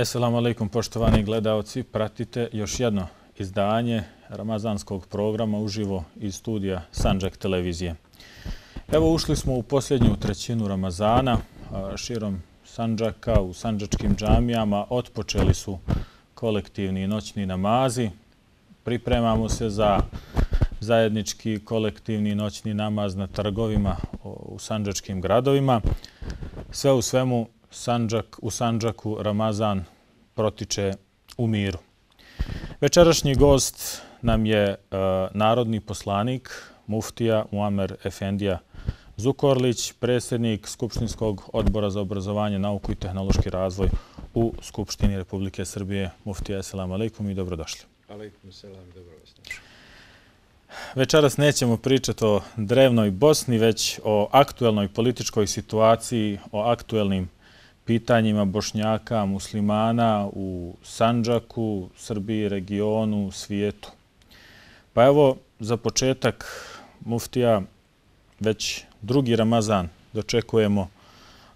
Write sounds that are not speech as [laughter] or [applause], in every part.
Esselamu alaikum, poštovani gledaoci. Pratite još jedno izdanje Ramazanskog programa uživo iz studija Sanđak televizije. Evo ušli smo u posljednju trećinu Ramazana širom Sanđaka u sanđačkim džamijama. Otpočeli su kolektivni noćni namazi. Pripremamo se za zajednički kolektivni noćni namaz na trgovima u sanđačkim gradovima. Sve u svemu, Sanđak, u Sanđaku Ramazan protiče u miru. Večerašnji gost nam je e, narodni poslanik muftija Muamer Efendija Zukorlić, predsjednik Skupštinskog odbora za obrazovanje, nauku i tehnološki razvoj u Skupštini Republike Srbije. Muftija, selam aleikum i dobrodošli. Aleikum, selam vas dobrodošli. Večeras nećemo pričati o drevnoj Bosni, već o aktuelnoj političkoj situaciji, o aktuelnim pitanjima bošnjaka, muslimana u Sanđaku, Srbiji, regionu, svijetu. Pa evo, za početak, muftija, već drugi Ramazan dočekujemo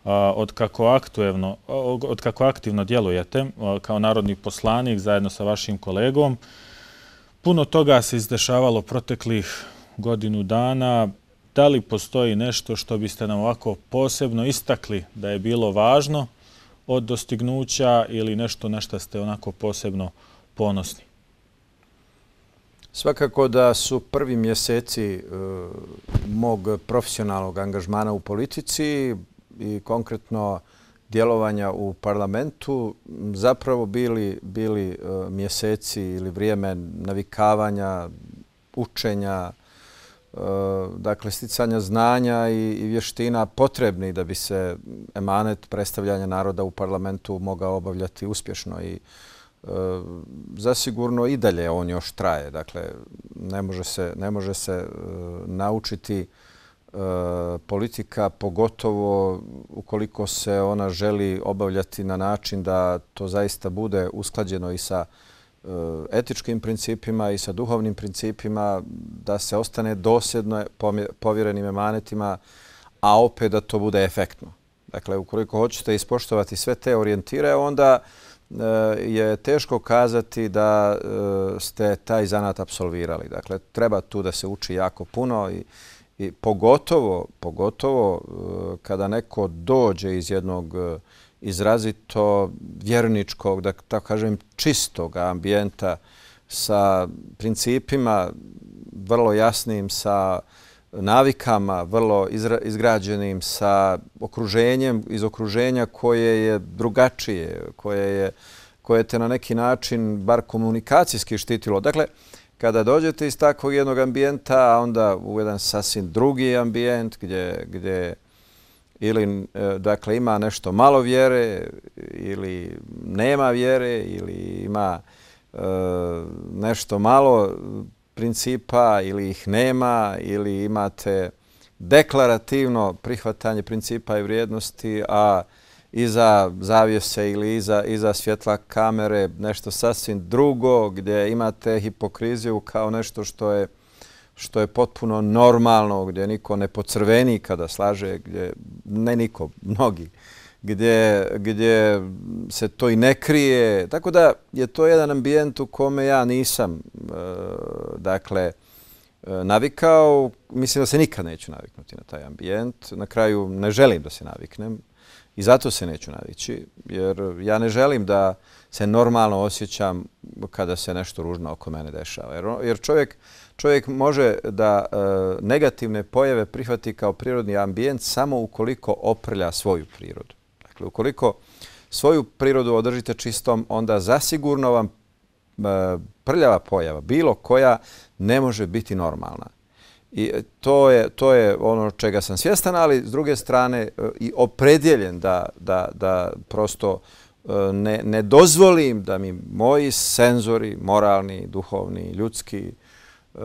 od kako aktivno djelujete kao narodni poslanik zajedno sa vašim kolegom. Puno toga se izdešavalo proteklih godinu dana, Da li postoji nešto što biste nam ovako posebno istakli da je bilo važno od dostignuća ili nešto na što ste onako posebno ponosni? Svakako da su prvi mjeseci e, mog profesionalnog angažmana u politici i konkretno djelovanja u parlamentu zapravo bili e, mjeseci ili vrijeme navikavanja, učenja, učenja, Eh, dakle, sticanja znanja i, vještina potrebni da bi se emanet predstavljanja naroda u parlamentu mogao obavljati uspješno i eh, zasigurno i dalje on još traje. Dakle, ne može se, ne može se eh, naučiti politika, pogotovo ukoliko se ona želi obavljati na način da to zaista bude usklađeno i sa e, Eh, etičkim principima i sa duhovnim principima, da se ostane dosjedno povjerenim emanetima, a opet da to bude efektno. Dakle, ukoliko hoćete ispoštovati sve te orijentire, onda eh, je teško kazati da eh, ste taj zanat absolvirali. Dakle, treba tu da se uči jako puno i, i pogotovo, pogotovo kada neko dođe iz jednog izrazito vjerničkog, da tako kažem, čistog ambijenta sa principima vrlo jasnim, sa navikama vrlo izgrađenim, sa okruženjem iz okruženja koje je drugačije, koje je koje te na neki način bar komunikacijski štitilo. Dakle, kada dođete iz takvog jednog ambijenta, a onda u jedan sasvim drugi ambijent gdje, gdje ili e, dakle ima nešto malo vjere ili nema vjere ili ima e, nešto malo principa ili ih nema ili imate deklarativno prihvatanje principa i vrijednosti, a iza zavijese ili iza, iza svjetla kamere nešto sasvim drugo gdje imate hipokriziju kao nešto što je što je potpuno normalno, gdje niko ne pocrveni kada slaže, gdje, ne niko, mnogi, gdje, gdje se to i ne krije. Tako da je to jedan ambijent u kome ja nisam e, dakle, e, navikao. Mislim da se nikad neću naviknuti na taj ambijent. Na kraju ne želim da se naviknem i zato se neću navići, jer ja ne želim da se normalno osjećam kada se nešto ružno oko mene dešava. jer čovjek, čovjek može da e, negativne pojave prihvati kao prirodni ambijent samo ukoliko oprlja svoju prirodu. Dakle, ukoliko svoju prirodu održite čistom, onda zasigurno vam e, prljava pojava, bilo koja, ne može biti normalna. I to je, to je ono čega sam svjestan, ali s druge strane e, i opredjeljen da, da, da prosto ne, ne dozvolim da mi moji senzori, moralni, duhovni, ljudski, E,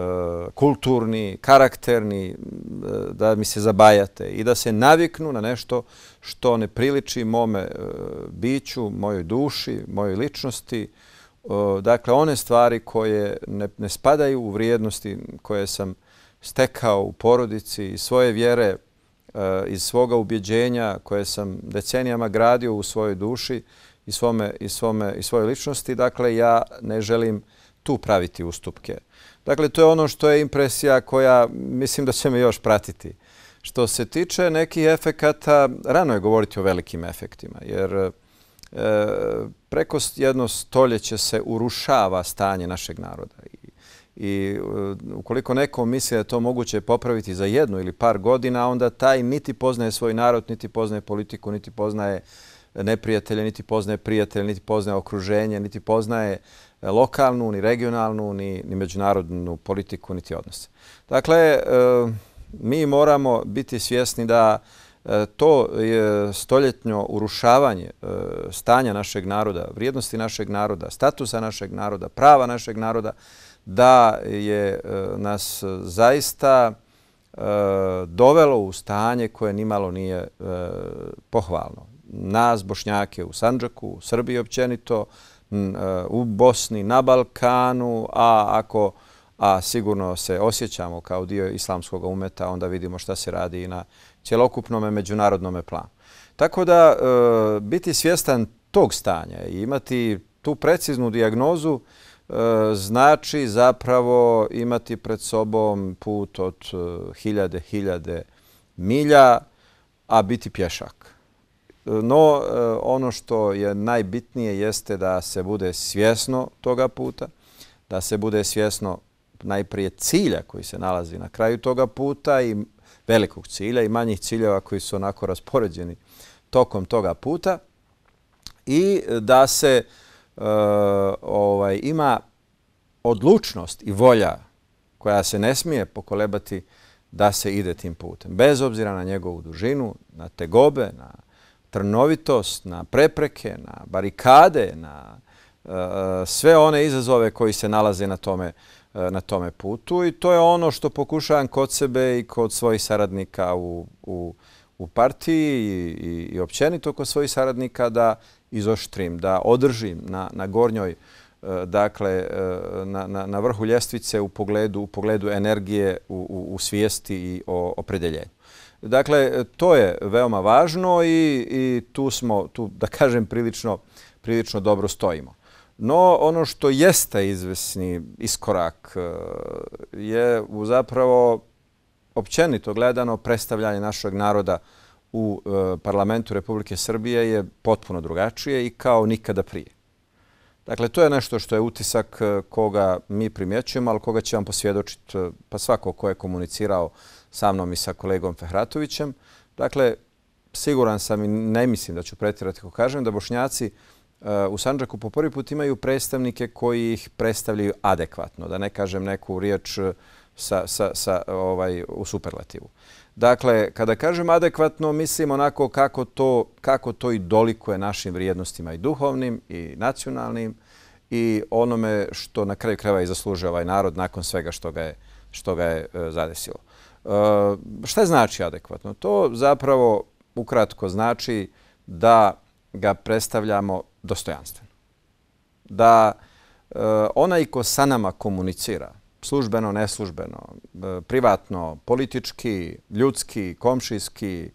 kulturni, karakterni, e, da mi se zabajate i da se naviknu na nešto što ne priliči mome e, biću, mojoj duši, mojoj ličnosti. Dakle, one stvari koje ne ne spadaju u vrijednosti koje sam stekao u porodici i svoje vjere iz svoga ubjeđenja koje sam decenijama gradio u svojoj duši i svojoj ličnosti. Dakle, ja ne želim tu praviti ustupke. Dakle, to je ono što je impresija koja mislim da će me još pratiti. Što se tiče nekih efekata, rano je govoriti o velikim efektima, jer e, preko jedno stoljeće se urušava stanje našeg naroda. I, i e, ukoliko neko misle da je to moguće popraviti za jednu ili par godina, onda taj niti poznaje svoj narod, niti poznaje politiku, niti poznaje neprijatelje, niti poznaje prijatelje, niti poznaje okruženje, niti poznaje Eh, lokalnu, ni regionalnu, ni, ni međunarodnu politiku, niti odnose. Dakle, eh, mi moramo biti svjesni da eh, to je stoljetno urušavanje stanja našeg naroda, vrijednosti našeg naroda, statusa našeg naroda, prava našeg naroda, da je nas zaista dovelo u stanje koje nimalo nije pohvalno. Nas, Bošnjake u Sanđaku, u Srbiji općenito, E, u Bosni, na Balkanu, a ako a sigurno se osjećamo kao dio islamskog umeta, onda vidimo šta se radi i na cjelokupnom međunarodnom planu. Tako da e, biti svjestan tog stanja i imati tu preciznu diagnozu e, znači zapravo imati pred sobom put od hiljade, hiljade milja, a biti pješak. No, e, ono što je najbitnije jeste da se bude svjesno toga puta, da se bude svjesno najprije cilja koji se nalazi na kraju toga puta i velikog cilja i manjih ciljeva koji su onako raspoređeni tokom toga puta i da se e, ovaj, ima odlučnost i volja koja se ne smije pokolebati da se ide tim putem. Bez obzira na njegovu dužinu, na tegobe, na tegobe, trnovitost, na prepreke, na barikade, na e, sve one izazove koji se nalaze na tome e, na tome putu. I to je ono što pokušavam kod sebe i kod svojih saradnika u partiji i općenito kod svojih saradnika da izoštrim, da održim na gornjoj, e, dakle, na vrhu ljestvice u pogledu energije u svijesti i opredeljenju. Dakle, to je veoma važno i tu smo, da kažem, prilično dobro stojimo. No, ono što jeste izvesni iskorak e, je zapravo općenito gledano predstavljanje našeg naroda u e, parlamentu Republike Srbije je potpuno drugačije i kao nikada prije. Dakle, to je nešto što je utisak e, koga mi primjećujemo, ali koga će vam posvjedočiti pa svako ko je komunicirao sa mnom i sa kolegom Fehratovićem. Dakle, siguran sam i ne mislim da ću pretirati ko kažem da bošnjaci e, u Sanđaku po prvi put imaju predstavnike koji ih predstavljaju adekvatno, da ne kažem neku riječ e, sa, sa, sa, ovaj, u superlativu. Dakle, kada kažem adekvatno, mislim onako kako to, kako to i dolikuje našim vrijednostima i duhovnim i nacionalnim i onome što na kraju krajeva i zaslužuje ovaj narod nakon svega što ga je, što ga je e, zadesilo. Eh, šta znači adekvatno? To zapravo ukratko znači da ga predstavljamo dostojanstveno. Da eh, onaj ko sa nama komunicira, službeno, neslužbeno, eh, privatno, politički, ljudski, komšijski,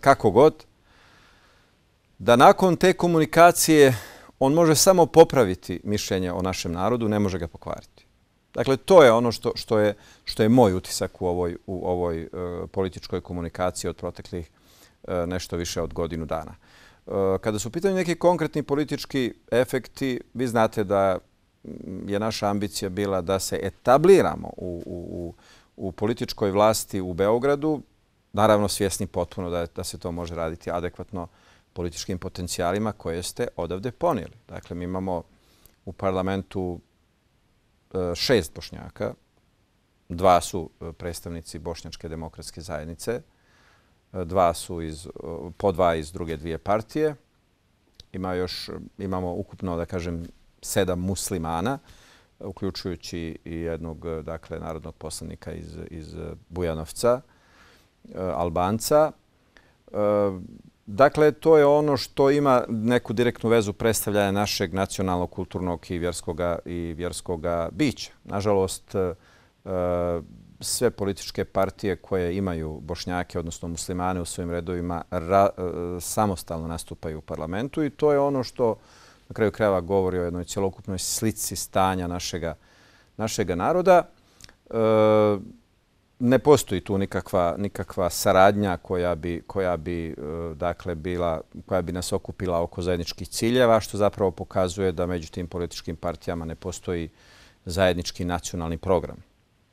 kako god, da nakon te komunikacije on može samo popraviti mišljenje o našem narodu, ne može ga pokvariti. Dakle, to je ono što, što, je, što je moj utisak u ovoj, u ovoj e, političkoj komunikaciji od proteklih e, nešto više od godinu dana. E, kada su pitanje neki konkretni politički efekti, vi znate da je naša ambicija bila da se etabliramo u, u, u, u političkoj vlasti u Beogradu, naravno svjesni potpuno da, da se to može raditi adekvatno političkim potencijalima koje ste odavde ponijeli. Dakle, mi imamo u parlamentu E, šest bošnjaka. Dva su e, predstavnici Bošnjačke demokratske zajednice, e, dva su iz, po dva iz druge dvije partije. Ima još, imamo ukupno, da kažem, sedam muslimana, uključujući i jednog dakle, narodnog poslanika iz, iz Bujanovca, Albanca. Dakle, to je ono što ima neku direktnu vezu predstavljanja našeg nacionalnog, kulturnog i vjerskog bića. Nažalost, e, e, sve političke partije koje imaju bošnjake, odnosno muslimane u svojim redovima, e, samostalno nastupaju u parlamentu i to je ono što na kraju krajeva govori o jednoj cjelokupnoj slici stanja našega naroda ne postoji tu nikakva, nikakva saradnja koja bi, koja, bi, e, dakle, bila, koja bi nas okupila oko zajedničkih ciljeva, što zapravo pokazuje da među tim političkim partijama ne postoji zajednički nacionalni program.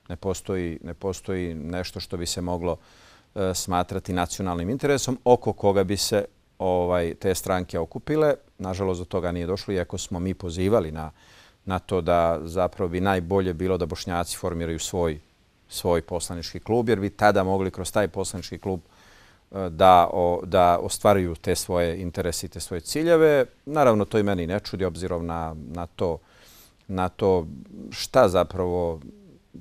Ne postoji, ne postoji nešto što bi se moglo e, smatrati nacionalnim interesom oko koga bi se ovaj te stranke okupile. Nažalost, do toga nije došlo, iako smo mi pozivali na, na to da zapravo bi najbolje bilo da bošnjaci formiraju svoj svoj poslanički klub, jer bi tada mogli kroz taj poslanički klub e, da, o, da ostvaruju te svoje interese i te svoje ciljeve. Naravno, to i meni ne čudi, obzirom na, na, to, na to šta zapravo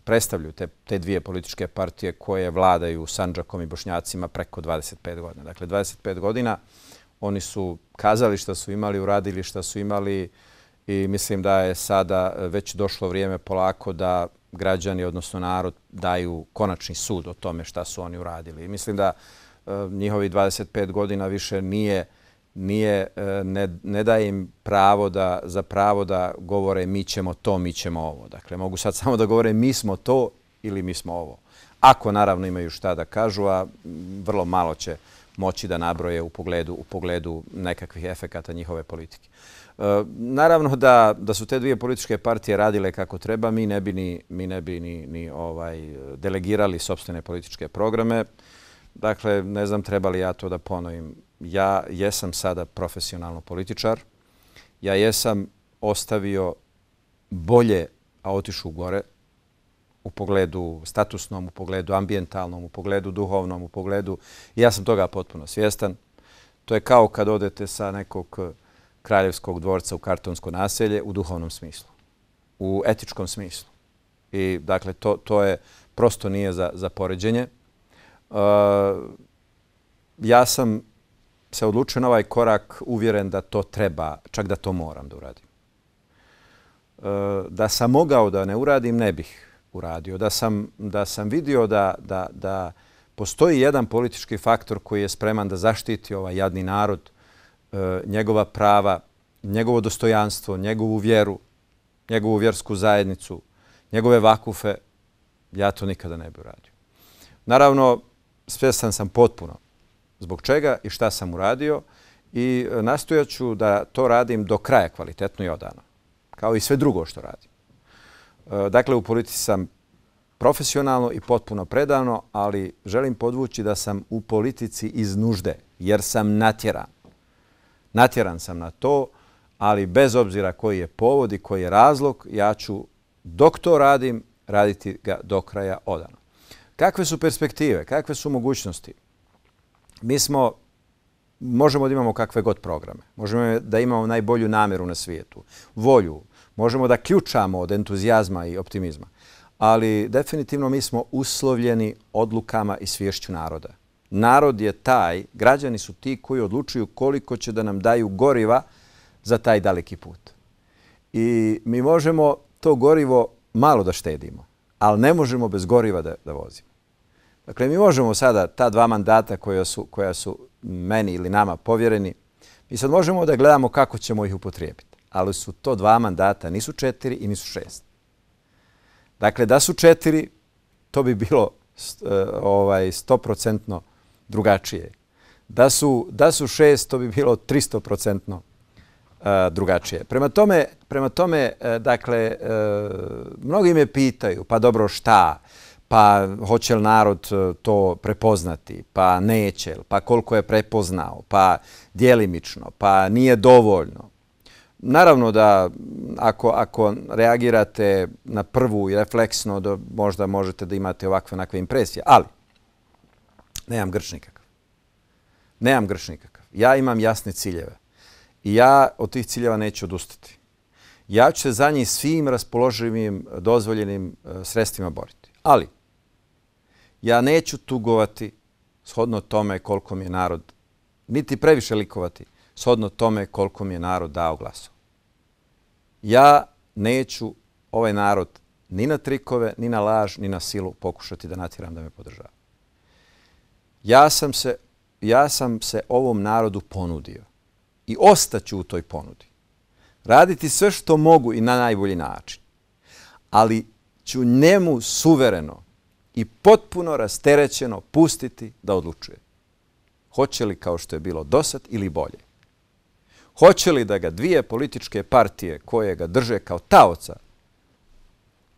predstavljaju te, te dvije političke partije koje vladaju Sanđakom i Bošnjacima preko 25 godina. Dakle, 25 godina oni su kazali šta su imali, uradili šta su imali i mislim da je sada već došlo vrijeme polako da građani, odnosno narod, daju konačni sud o tome šta su oni uradili. Mislim da e, njihovi 25 godina više nije nije, e, ne, ne daje im pravo da, za pravo da govore mi ćemo to, mi ćemo ovo. Dakle, mogu sad samo da govore mi smo to ili mi smo ovo. Ako naravno imaju šta da kažu, a vrlo malo će moći da nabroje u pogledu, u pogledu nekakvih efekata njihove politike. E, naravno da su te dvije političke partije radile kako treba, mi ne bi ni ovaj, delegirali sobstvene političke programe. Dakle, ne znam treba li ja to da ponovim. Ja jesam sada profesionalno političar. Ja jesam ostavio bolje, a otišu gore, u pogledu statusnom, u pogledu ambijentalnom, u pogledu duhovnom, u pogledu... Ja sam toga potpuno svjestan. To je kao kad odete sa nekog Kraljevskog dvorca u kartonsko naselje u duhovnom smislu, u etičkom smislu. I dakle, to je prosto nije za poređenje. E, ja sam se odlučio na ovaj korak uvjeren da to treba, čak da to moram da uradim. E, da sam mogao da ne uradim, ne bih uradio. Da sam vidio da postoji jedan politički faktor koji je spreman da zaštiti ovaj jadni narod, E, njegova prava, njegovo dostojanstvo, njegovu vjeru, njegovu vjersku zajednicu, njegove vakufe, ja to nikada ne bi uradio. Naravno, svjestan sam potpuno zbog čega i šta sam uradio i e, nastojaću da to radim do kraja kvalitetno i odano, kao i sve drugo što radim. E, dakle, u politici sam profesionalno i potpuno predano, ali želim podvući da sam u politici iz nužde, jer sam natjeran natjeran sam na to, ali bez obzira koji je povod i koji je razlog, ja ću dok to radim, raditi ga do kraja odano. Kakve su perspektive, kakve su mogućnosti? Mi smo, možemo da imamo kakve god programe, možemo da imamo najbolju namjeru na svijetu, volju, možemo da ključamo od entuzijazma i optimizma, ali definitivno mi smo uslovljeni odlukama i svješću naroda narod je taj, građani su ti koji odlučuju koliko će da nam daju goriva za taj daleki put. I mi možemo to gorivo malo da štedimo, ali ne možemo bez goriva da, da vozimo. Dakle, mi možemo sada ta dva mandata koja su, koja su meni ili nama povjereni, mi sad možemo da gledamo kako ćemo ih upotrijebiti. Ali su to dva mandata, nisu četiri i nisu šest. Dakle, da su četiri, to bi bilo st, eh, ovaj, stoprocentno procentno drugačije. Da su, da su šest, to bi bilo 300 procentno e, drugačije. Prema tome, prema tome e, dakle, e, mnogi me pitaju, pa dobro šta, pa hoće li narod to prepoznati, pa neće li, pa koliko je prepoznao, pa dijelimično, pa nije dovoljno. Naravno da ako, ako reagirate na prvu i refleksno, da možda možete da imate ovakve onakve impresije, ali Nemam grš nikakav. Nemam grš nikakav. Ja imam jasne ciljeve. I ja od tih ciljeva neću odustati. Ja ću se za njih svim raspoloživim, dozvoljenim e, sredstvima boriti. Ali, ja neću tugovati shodno tome koliko mi je narod, niti previše likovati shodno tome koliko mi je narod dao glasu. Ja neću ovaj narod ni na trikove, ni na laž, ni na silu pokušati da natjeram da me podržava ja sam se, ja sam se ovom narodu ponudio i ostaću u toj ponudi. Raditi sve što mogu i na najbolji način. Ali ću njemu suvereno i potpuno rasterećeno pustiti da odlučuje. Hoće li kao što je bilo dosad ili bolje? Hoće li da ga dvije političke partije koje ga drže kao taoca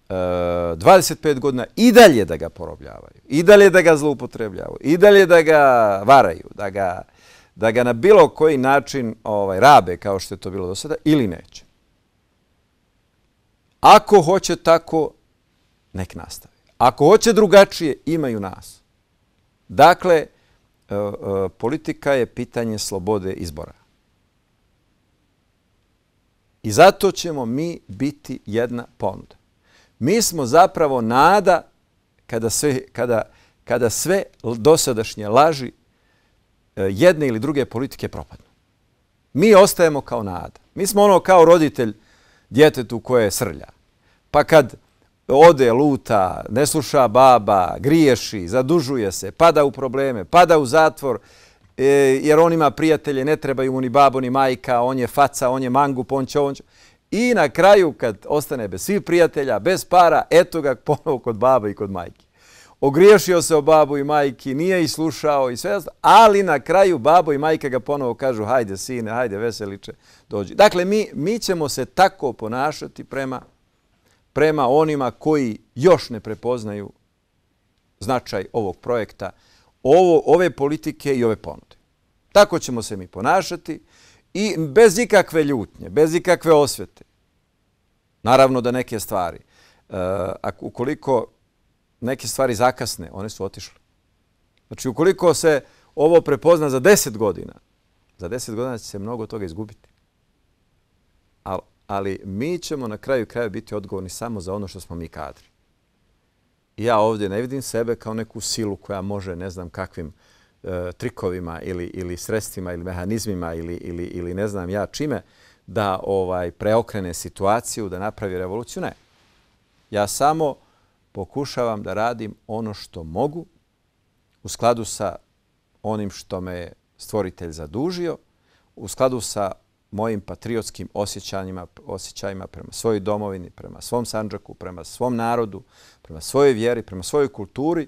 25 eh, godina i dalje da ga porobljavaju, i dalje da ga zloupotrebljavaju, i dalje da ga varaju, da ga, da ga na bilo koji način ovaj, rabe kao što je to bilo do sada ili neće. Ako hoće tako, nek nastavi. Ako hoće drugačije, imaju nas. Dakle, eh, eh, politika je pitanje slobode izbora. I zato ćemo mi biti jedna ponuda. Mi smo zapravo nada kada sve, kada, kada sve dosadašnje laži e, jedne ili druge politike propadnu. Mi ostajemo kao nada. Mi smo ono kao roditelj djetetu koje je srlja. Pa kad ode luta, ne sluša baba, griješi, zadužuje se, pada u probleme, pada u zatvor, e, jer on ima prijatelje, ne trebaju mu ni babo, ni majka, on je faca, on je mangu, on će, on će. I na kraju, kad ostane bez svih prijatelja, bez para, eto ga ponovo kod baba i kod majke. Ogriješio se o babu i majki, nije ih slušao i sve, ali na kraju babo i majka ga ponovo kažu hajde sine, hajde veseliče, dođi. Dakle, mi, mi ćemo se tako ponašati prema, prema onima koji još ne prepoznaju značaj ovog projekta, ovo, ove politike i ove ponude. Tako ćemo se mi ponašati i bez ikakve ljutnje, bez ikakve osvete. Naravno da neke stvari, uh, ukoliko neke stvari zakasne, one su otišle. Znači, ukoliko se ovo prepozna za 10 godina, za 10 godina će se mnogo toga izgubiti. Al, ali mi ćemo na kraju kraja biti odgovorni samo za ono što smo mi kadri. Ja ovdje ne vidim sebe kao neku silu koja može, ne znam kakvim, uh, E, trikovima ili ili sredstvima ili mehanizmima ili ili, ili ne znam ja čime da ovaj preokrene situaciju, da napravi revoluciju. Ne. Ja samo pokušavam da radim ono što mogu u skladu sa onim što me stvoritelj zadužio, u skladu sa mojim patriotskim osjećanjima, osjećajima prema svojoj domovini, prema svom sanđaku, prema svom narodu, prema svojoj vjeri, prema svojoj kulturi,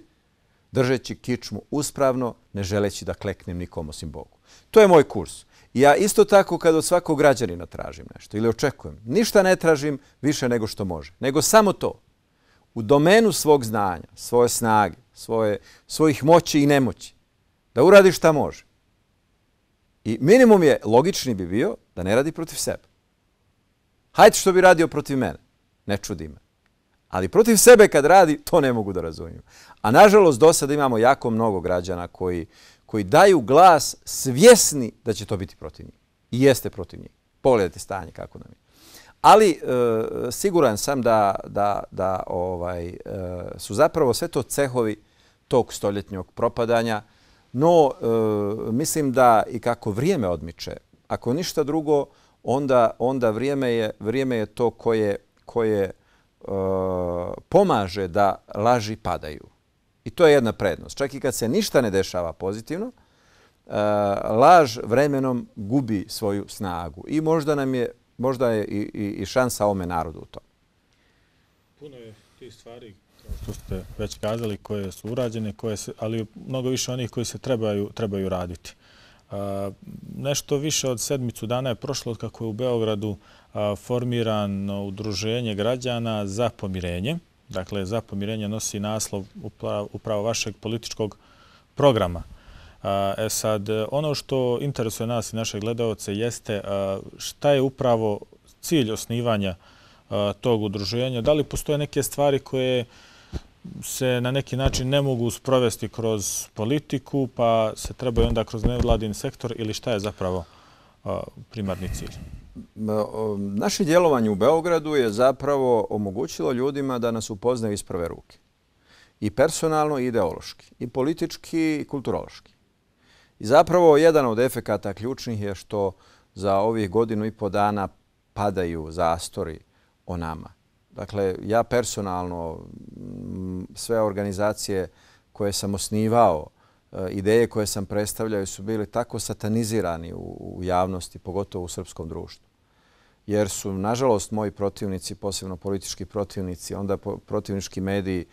držeći kičmu uspravno, ne želeći da kleknem nikom osim Bogu. To je moj kurs. Ja isto tako kad od svakog građanina tražim nešto ili očekujem, ništa ne tražim više nego što može, nego samo to. U domenu svog znanja, svoje snage, svoje, svojih moći i nemoći, da uradi šta može. I minimum je, logični bi bio, da ne radi protiv sebe. Hajde što bi radio protiv mene, ne čudi me. Ali protiv sebe kad radi, to ne mogu da razumiju. A nažalost, do sada imamo jako mnogo građana koji, koji daju glas svjesni da će to biti protiv njih. I jeste protiv njih. Pogledajte stanje kako nam je. Ali e, siguran sam da, da, da ovaj, e, su zapravo sve to cehovi tog stoljetnjog propadanja. No, e, mislim da i kako vrijeme odmiče, ako ništa drugo, onda, onda vrijeme, je, vrijeme je to koje, koje, koje E, pomaže da laži padaju. I to je jedna prednost. Čak i kad se ništa ne dešava pozitivno, e, laž vremenom gubi svoju snagu. I možda, nam je, možda je i, i, i šansa ome narodu u tom. Puno je tih stvari, kao što ste već kazali, koje su urađene, koje se, ali mnogo više onih koji se trebaju, trebaju raditi. E, nešto više od sedmicu dana je prošlo kako je u Beogradu uh, formirano udruženje građana za pomirenje. Dakle, za pomirenje nosi naslov upravo vašeg političkog programa. E sad, ono što interesuje nas i naše gledalce jeste šta je upravo cilj osnivanja tog udruženja. Da li postoje neke stvari koje se na neki način ne mogu sprovesti kroz politiku, pa se trebaju onda kroz nevladin sektor ili šta je zapravo? primarni cilj? Naše djelovanje u Beogradu je zapravo omogućilo ljudima da nas upoznaju iz prve ruke. I personalno, i ideološki, i politički, i kulturološki. I zapravo jedan od efekata ključnih je što za ovih godinu i po dana padaju zastori o nama. Dakle, ja personalno sve organizacije koje sam osnivao, E, ideje koje sam predstavljao su bili tako satanizirani u javnosti, pogotovo u srpskom društvu. Jer su, nažalost, moji protivnici, posebno politički protivnici, onda protivnički mediji,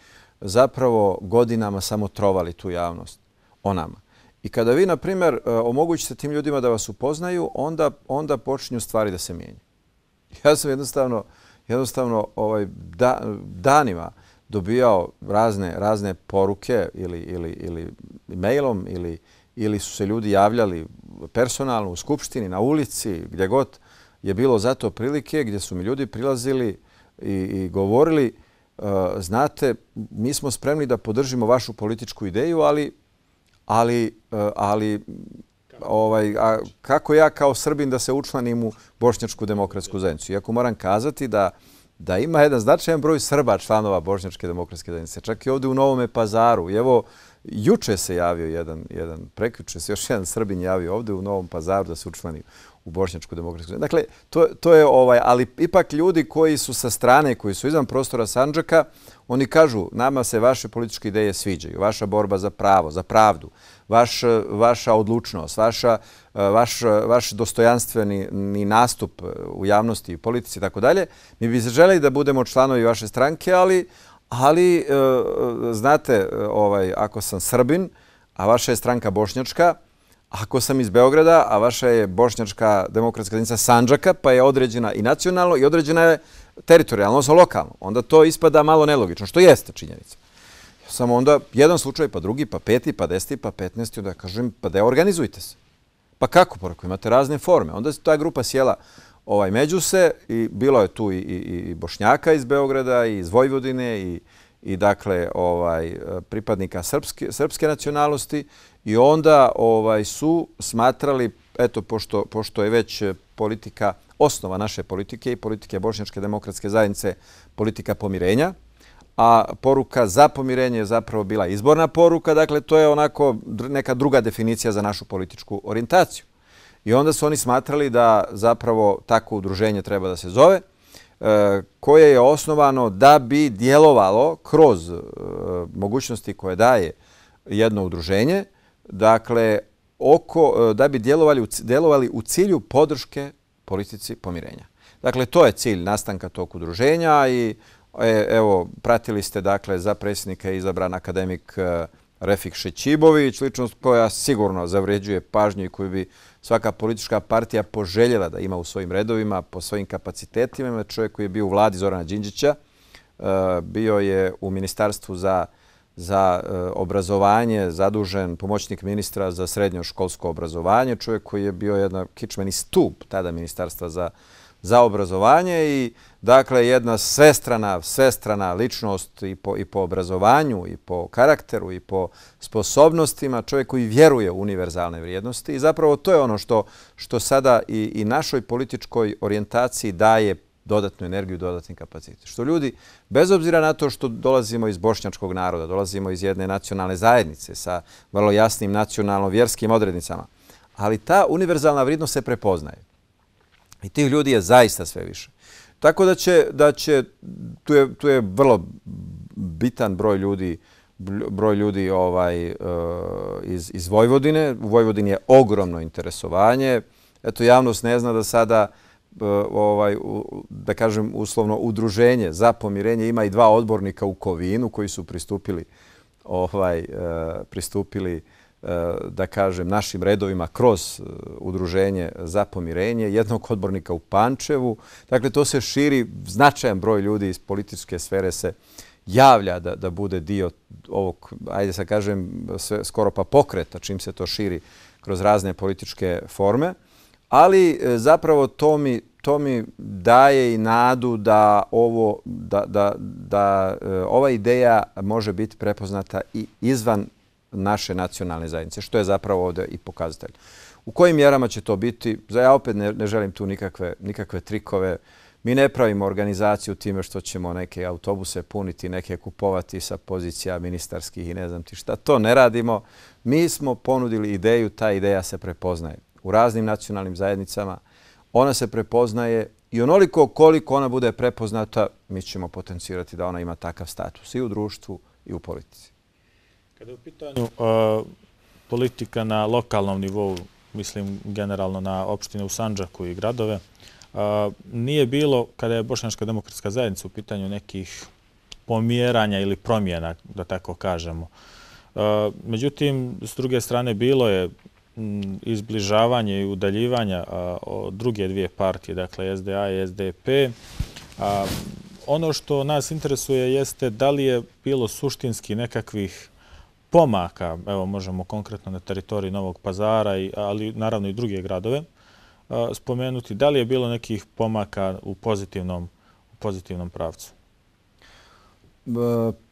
zapravo godinama samo trovali tu javnost o nama. I kada vi, na primjer, e, omogućite tim ljudima da vas upoznaju, onda onda počinju stvari da se mijenju. Ja sam jednostavno jednostavno ovaj, danima dobijao razne, razne poruke ili, ili, ili mailom ili, ili su se ljudi javljali personalno u skupštini, na ulici, gdje god je bilo zato prilike, gdje su mi ljudi prilazili i, i govorili e, znate, mi smo spremni da podržimo vašu političku ideju, ali, ali, e, ali ovaj, a kako ja kao srbin da se učlanim u bošnjačku demokratsku zajednicu? Iako moram kazati da da ima jedan značajan broj Srba članova Božnjačke demokratske danice, čak i ovdje u Novome pazaru. Evo, juče se javio jedan, jedan preključe se još jedan Srbin javio ovdje u Novom pazaru da se učlani u Bošnjačku demokratsku. Dakle, to, to je ovaj, ali ipak ljudi koji su sa strane, koji su izvan prostora Sanđaka, oni kažu, nama se vaše političke ideje sviđaju, vaša borba za pravo, za pravdu vaša odlučnost, eh, vaš dostojanstveni nastup u javnosti i politici i tako dalje. Mi bi se želeli da budemo članovi vaše stranke, ali eh, znate, eh, ovaj, ako sam srbin, a vaša je stranka bošnjačka, ako sam iz Beograda, a vaša je bošnjačka demokratska jedinica Sanđaka, pa je određena i nacionalno i određena je teritorijalno, odnosno lokalno, onda to ispada malo nelogično, što jeste činjenica samo onda jedan slučaj, pa drugi, pa peti, pa deseti, pa petnesti, onda kažem, pa da organizujte se. Pa kako, porako imate razne forme. Onda se ta grupa sjela ovaj među se i bilo je tu i, i, i Bošnjaka iz Beograda i iz Vojvodine i, i dakle ovaj pripadnika srpske, srpske nacionalnosti i onda ovaj su smatrali, eto, pošto, pošto je već politika osnova naše politike i politike Bošnjačke demokratske zajednice politika pomirenja, a poruka za pomirenje je zapravo bila izborna poruka. Dakle, to je onako neka druga definicija za našu političku orijentaciju. I onda su oni smatrali da zapravo tako udruženje treba da se zove, e, koje je osnovano da bi djelovalo kroz e, mogućnosti koje daje jedno udruženje, dakle, oko, e, da bi djelovali, djelovali u cilju podrške politici pomirenja. Dakle, to je cilj nastanka tog udruženja i E, evo, pratili ste dakle za predsjednika je izabran akademik e, Refik Šećibović, ličnost koja sigurno zavređuje pažnju i koju bi svaka politička partija poželjela da ima u svojim redovima, po svojim kapacitetima. Ima čovjek koji je bio u vladi Zorana Đinđića, e, bio je u Ministarstvu za za obrazovanje, zadužen pomoćnik ministra za srednjoškolsko obrazovanje, čovjek koji je bio jedan kičmeni stup tada ministarstva za obrazovanje, za obrazovanje i dakle jedna svestrana, svestrana ličnost i po, i po obrazovanju i po karakteru i po sposobnostima čovjek koji vjeruje u univerzalne vrijednosti i zapravo to je ono što, što sada i, i našoj političkoj orijentaciji daje dodatnu energiju, dodatni kapacitet. Što ljudi, bez obzira na to što dolazimo iz bošnjačkog naroda, dolazimo iz jedne nacionalne zajednice sa vrlo jasnim nacionalno-vjerskim odrednicama, ali ta univerzalna vrijednost se prepoznaje. I tih ljudi je zaista sve više. Tako da će, da će tu, je, tu je vrlo bitan broj ljudi broj ljudi ovaj e, iz, iz Vojvodine. U Vojvodini je ogromno interesovanje. Eto, javnost ne zna da sada, e, ovaj, da kažem uslovno, udruženje za pomirenje ima i dva odbornika u Kovinu koji su pristupili ovaj e, pristupili E, da kažem, našim redovima kroz e, udruženje za pomirenje, jednog odbornika u Pančevu. Dakle, to se širi, značajan broj ljudi iz političke sfere se javlja da, da bude dio ovog, ajde sad kažem, sve, skoro pa pokreta čim se to širi kroz razne političke forme. Ali e, zapravo to mi, to mi daje i nadu da, ovo, da, da, da ova ideja može biti prepoznata i izvan naše nacionalne zajednice, što je zapravo ovdje i pokazatelj. U kojim mjerama će to biti? Ja opet ne želim tu nikakve, nikakve trikove. Mi ne pravimo organizaciju u time što ćemo neke autobuse puniti, neke kupovati sa pozicija ministarskih i ne znam ti šta. To ne radimo. Mi smo ponudili ideju, ta ideja se prepoznaje u raznim nacionalnim zajednicama. Ona se prepoznaje i onoliko koliko ona bude prepoznata, mi ćemo potencirati da ona ima takav status i u društvu i u politici. Kada je u pitanju politika na lokalnom nivou, mislim generalno na opštine u Sanđaku i gradove, nije bilo, kada je Bošnjačka demokratska zajednica u pitanju nekih pomjeranja ili promjena, da tako kažemo. Međutim, s druge strane, bilo je mm, izbližavanje i udaljivanja druge dvije partije, dakle SDA i SDP. Ono što nas interesuje jeste da li je bilo suštinski nekakvih pomaka, evo možemo konkretno na teritoriji Novog pazara, ali naravno i druge gradove, spomenuti da li je bilo nekih pomaka u pozitivnom u pozitivnom pravcu? E,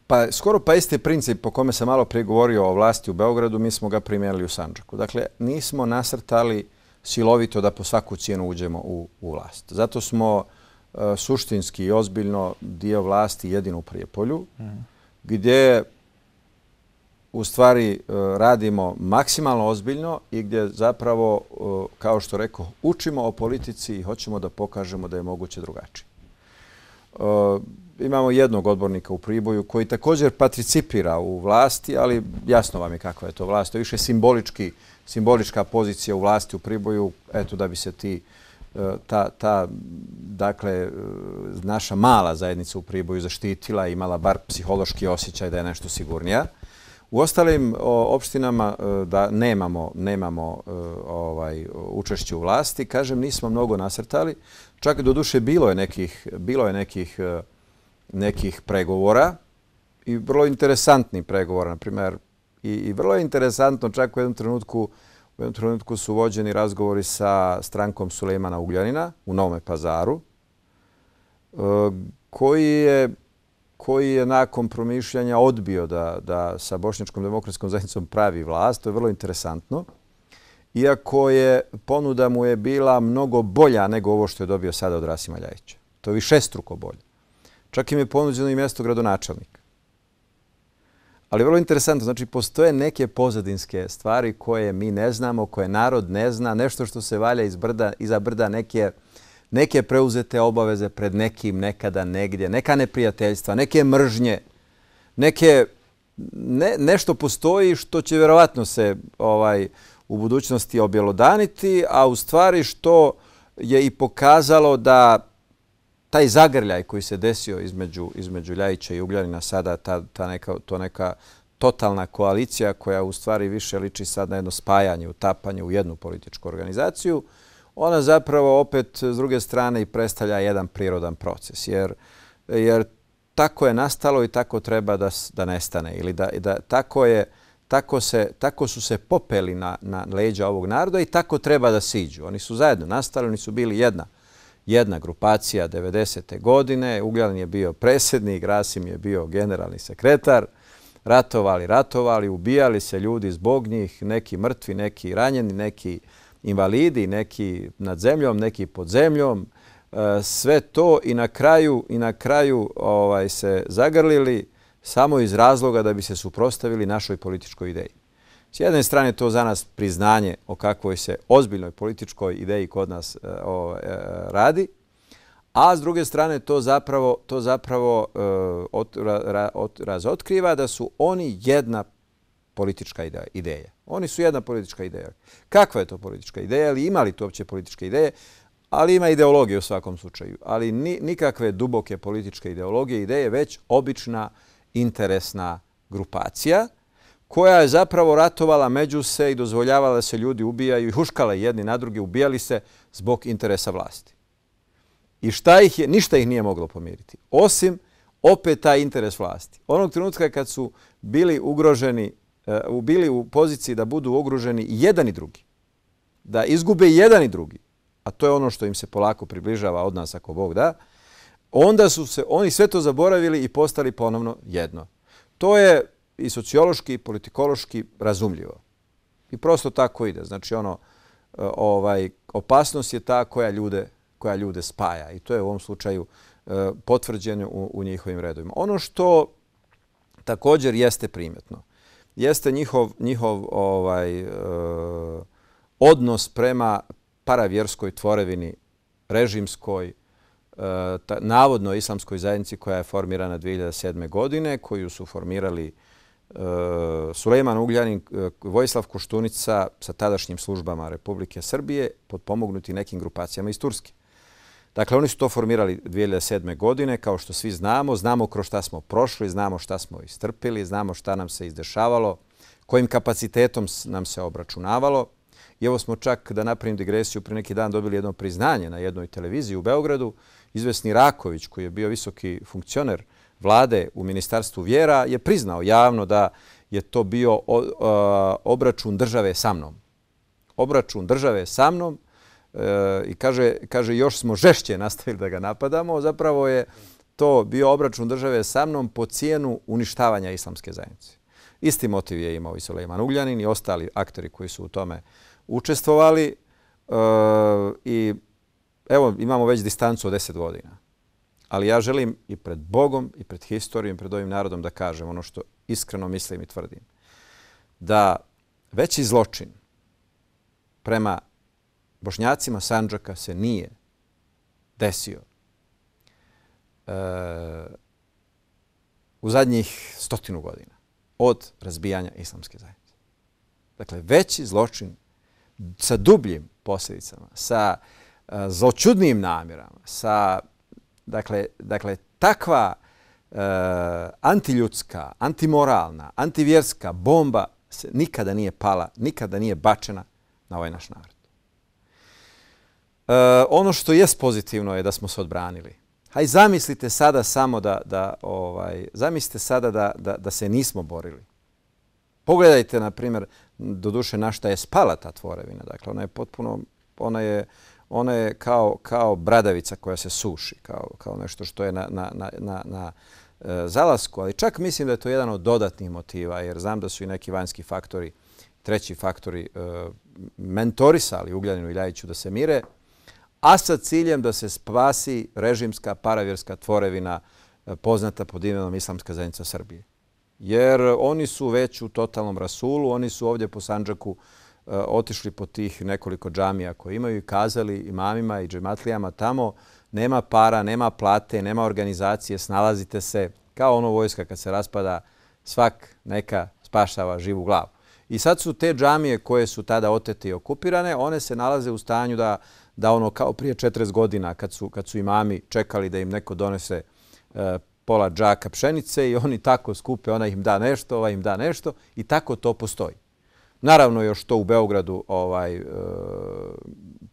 pa, Skoro pa isti princip po kome sam malo prije govorio o vlasti u Beogradu, mi smo ga primjerili u Sanđaku. Dakle, nismo nasrtali silovito da po svaku cijenu uđemo u vlast. Zato smo e, suštinski i ozbiljno dio vlasti jedin u Prijepolju, mhm. gdje u stvari e, radimo maksimalno ozbiljno i gdje zapravo, e, kao što rekao, učimo o politici i hoćemo da pokažemo da je moguće drugačije. E, imamo jednog odbornika u Priboju koji također participira u vlasti, ali jasno vam je kakva je to vlast. To je više simbolička pozicija u vlasti u Priboju, eto da bi se ti ta, dakle, naša mala zajednica u Priboju zaštitila i imala bar psihološki osjećaj da je nešto sigurnija. U ostalim opštinama e, da nemamo nemamo e, ovaj učešće u vlasti, kažem, nismo mnogo nasrtali. Čak do duše bilo je nekih e, nekih pregovora i vrlo interesantni pregovori, na primjer, i i vrlo je interesantno čak u jednom trenutku U jednom trenutku su vođeni razgovori sa strankom Sulejmana Ugljanina u Novom pazaru, koji je koji je nakon promišljanja odbio da sa Bošnjačkom demokratskom zajednicom pravi vlast. To je vrlo interesantno. Iako je ponuda mu je bila mnogo bolja nego ovo što je dobio sada od Rasima Ljajića. To je više struko bolje. Čak im je ponuđeno i mjesto gradonačelnika. Ali vrlo interesantno, znači postoje neke pozadinske stvari koje mi ne znamo, koje narod ne zna, nešto što se valja iza brda neke neke preuzete obaveze pred nekim, nekada, negdje, neka neprijateljstva, neke mržnje, neke, ne, nešto postoji što će vjerovatno se ovaj, u budućnosti objelodaniti, a u stvari što je i pokazalo da taj zagrljaj koji se desio između, između Ljajića i Ugljanina sada, ta, ta neka, to neka totalna koalicija koja u stvari više liči sad na jedno spajanje, utapanje u jednu političku organizaciju, uh, ona zapravo opet s druge strane i predstavlja jedan prirodan proces. Jer, jer tako je nastalo i tako treba da, da nestane. Ili da, da, tako, je, tako, se, tako su se popeli na, na leđa ovog naroda i tako treba da siđu. Oni su zajedno nastali, oni su bili jedna jedna grupacija 90. godine. Ugljan je bio predsjednik Rasim je bio generalni sekretar. Ratovali, ratovali, ubijali se ljudi zbog njih, neki mrtvi, neki ranjeni, neki invalidi, neki nad zemljom, neki pod zemljom, e, sve to i na kraju i na kraju ovaj se zagrlili samo iz razloga da bi se suprotstavili našoj političkoj ideji. S jedne strane to za nas priznanje o kakvoj se ozbiljnoj političkoj ideji kod nas ovaj, radi, a s druge strane to zapravo to zapravo eh, razotkriva da su oni jedna politička ideja. Oni su jedna politička ideja. Kakva je to politička ideja? Ali ima li to uopće političke ideje? Ali ima ideologije u svakom slučaju. Ali ni, nikakve duboke političke ideologije, ideje, već obična interesna grupacija koja je zapravo ratovala među se i dozvoljavala se ljudi ubijaju i huškala jedni na drugi, ubijali se zbog interesa vlasti. I šta ih je, ništa ih nije moglo pomiriti. Osim opet taj interes vlasti. Onog trenutka kad su bili ugroženi bili u poziciji da budu ugruženi jedan i drugi, da izgube jedan i drugi, a to je ono što im se polako približava od nas ako Bog da, onda su se oni sve to zaboravili i postali ponovno jedno. To je i sociološki i politikološki razumljivo. I prosto tako ide. Znači, ono, e, ovaj, opasnost je ta koja ljude, koja ljude spaja. I to je u ovom slučaju e, potvrđeno u, u njihovim redovima. Ono što također jeste primjetno – jeste njihov, njihov ovaj, eh, odnos prema paravjerskoj tvorevini režimskoj, eh, ta, navodno islamskoj zajednici koja je formirana 2007. godine, koju su formirali eh, Sulejman Ugljanin, eh, Vojislav Koštunica sa tadašnjim službama Republike Srbije, podpomognuti nekim grupacijama iz Turske. Dakle, oni su to formirali 2007. godine, kao što svi znamo. Znamo kroz šta smo prošli, znamo šta smo istrpili, znamo šta nam se izdešavalo, kojim kapacitetom nam se obračunavalo. I evo smo čak, da napravim digresiju, pre neki dan dobili jedno priznanje na jednoj televiziji u Beogradu. Izvesni Raković, koji je bio visoki funkcioner vlade u Ministarstvu vjera, je priznao javno da je to bio obračun države sa mnom. Obračun države sa mnom E, i kaže, kaže još smo žešće nastavili da ga napadamo, zapravo je to bio obračun države sa mnom po cijenu uništavanja islamske zajednice. Isti motiv je imao i Sulejman Ugljanin i ostali aktori koji su u tome učestvovali. E, I evo, imamo već distancu od deset godina. Ali ja želim i pred Bogom i pred historijom i pred ovim narodom da kažem ono što iskreno mislim i tvrdim. Da veći zločin prema Bošnjacima Sanđaka se nije desio e, u zadnjih stotinu godina od razbijanja islamske zajednice. Dakle, veći zločin sa dubljim posljedicama, sa e, zločudnijim namjerama, sa, dakle, dakle takva e, antiljudska, antimoralna, antivjerska bomba se nikada nije pala, nikada nije bačena na ovaj naš narod. E, ono što je pozitivno je da smo se odbranili. Haj zamislite sada samo da, da ovaj, zamislite sada da, da, da se nismo borili. Pogledajte, na primjer, do duše na šta je spala ta tvorevina. Dakle, ona je potpuno, ona je, ona je kao, kao bradavica koja se suši, kao, kao nešto što je na, na, na, na, na e, zalasku. Ali čak mislim da je to jedan od dodatnih motiva, jer znam da su i neki vanjski faktori, treći faktori, e, mentorisali Ugljaninu i Ljajiću da se mire a sa ciljem da se spasi režimska paravirska tvorevina e, poznata pod imenom Islamska zajednica Srbije. Jer oni su već u totalnom rasulu, oni su ovdje po Sanđaku e, otišli po tih nekoliko džamija koje imaju i kazali imamima i džematlijama tamo nema para, nema plate, nema organizacije, snalazite se kao ono vojska kad se raspada svak neka spašava živu glavu. I sad su te džamije koje su tada otete i okupirane, one se nalaze u stanju da da ono kao prije 40 godina kad su, kad su imami čekali da im neko donese e, pola džaka pšenice i oni tako skupe, ona im da nešto, ova im da nešto i tako to postoji. Naravno još to u Beogradu ovaj e,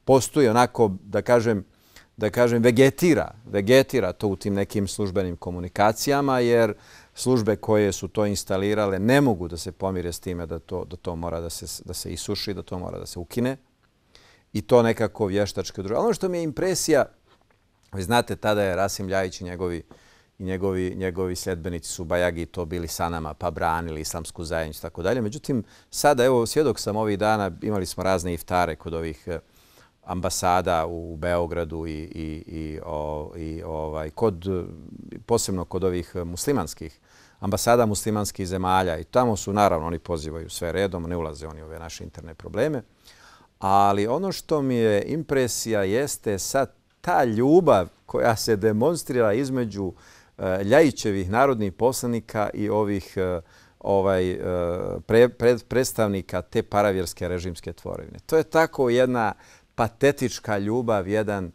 postoji onako da kažem da kažem vegetira, vegetira to u tim nekim službenim komunikacijama jer službe koje su to instalirale ne mogu da se pomire s time da to, da to mora da se, da se isuši, da to mora da se ukine i to nekako vještačke druge. Ono što mi je impresija, vi znate, tada je Rasim Ljajić i njegovi, i njegovi, njegovi sljedbenici su Bajagi to bili sa nama, pa branili islamsku zajednicu i tako dalje. Međutim, sada, evo, svjedok sam ovih dana, imali smo razne iftare kod ovih eh, ambasada u Beogradu i, i, i, o, i ovaj, kod, posebno kod ovih eh, muslimanskih ambasada muslimanskih zemalja i tamo su naravno oni pozivaju sve redom, ne ulaze oni u ove naše interne probleme ali ono što mi je impresija jeste sad ta ljubav koja se demonstrira između e, Ljajićevih narodnih poslanika i ovih e, ovaj, e, predstavnika te paravjerske režimske tvorevine. To je tako jedna patetička ljubav, jedan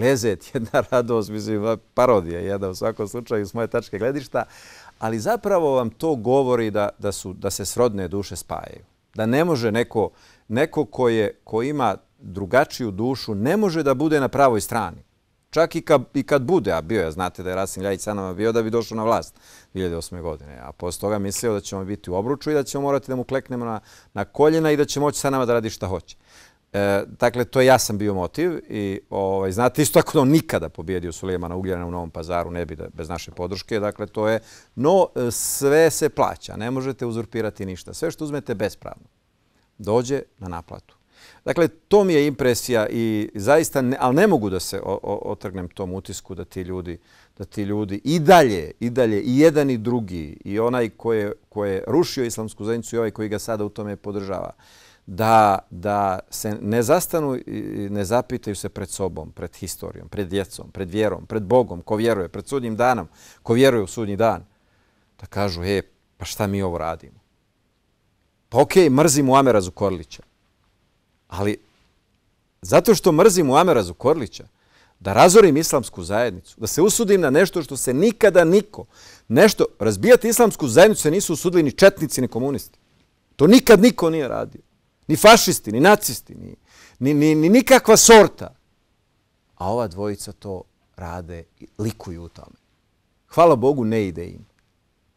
lezet, [laughs] jedna radost, mislim, parodija, jedna u svakom slučaju s moje tačke gledišta, ali zapravo vam to govori da se srodne duše spajaju. Da ne može neko neko ko, je, ko ima drugačiju dušu ne može da bude na pravoj strani. Čak i kad, i kad bude, a bio je, znate da je Rasim Ljajić sa nama bio da bi došao na vlast 2008. godine. A posle toga mislio da ćemo biti u obruču i da ćemo morati da mu kleknemo na, na koljena i da će moći sa nama da radi šta hoće. E, dakle, to je jasan bio motiv i ovaj, znate isto tako da on nikada pobijedio Sulejmana Ugljana u Novom pazaru, ne bi da, bez naše podrške, dakle, to je, no e, sve se plaća, ne možete uzurpirati ništa, sve što uzmete bespravno dođe na naplatu. Dakle, to mi je impresija i zaista, ne, ali ne mogu da se otrgnem tom utisku da ti ljudi da ti ljudi i dalje, i dalje, i jedan i drugi, i onaj koje, koje je rušio islamsku zajednicu i ovaj koji ga sada u tome podržava, da, da se ne zastanu i ne zapitaju se pred sobom, pred historijom, pred djecom, pred vjerom, pred Bogom, ko vjeruje, pred sudnjim danom, ko vjeruje u sudnji dan, da kažu, e, pa šta mi ovo radimo? Pa okej, mrzim u Amera Zukorlića. Ali zato što mrzim u Amera Zukorlića, da razorim islamsku zajednicu, da se usudim na nešto što se nikada niko, nešto, razbijati islamsku zajednicu se nisu usudili ni četnici, ni komunisti. To nikad niko nije radio. Ni fašisti, ni nacisti, ni, ni, ni nikakva sorta. A ova dvojica to rade i likuju u tome. Hvala Bogu ne ide im.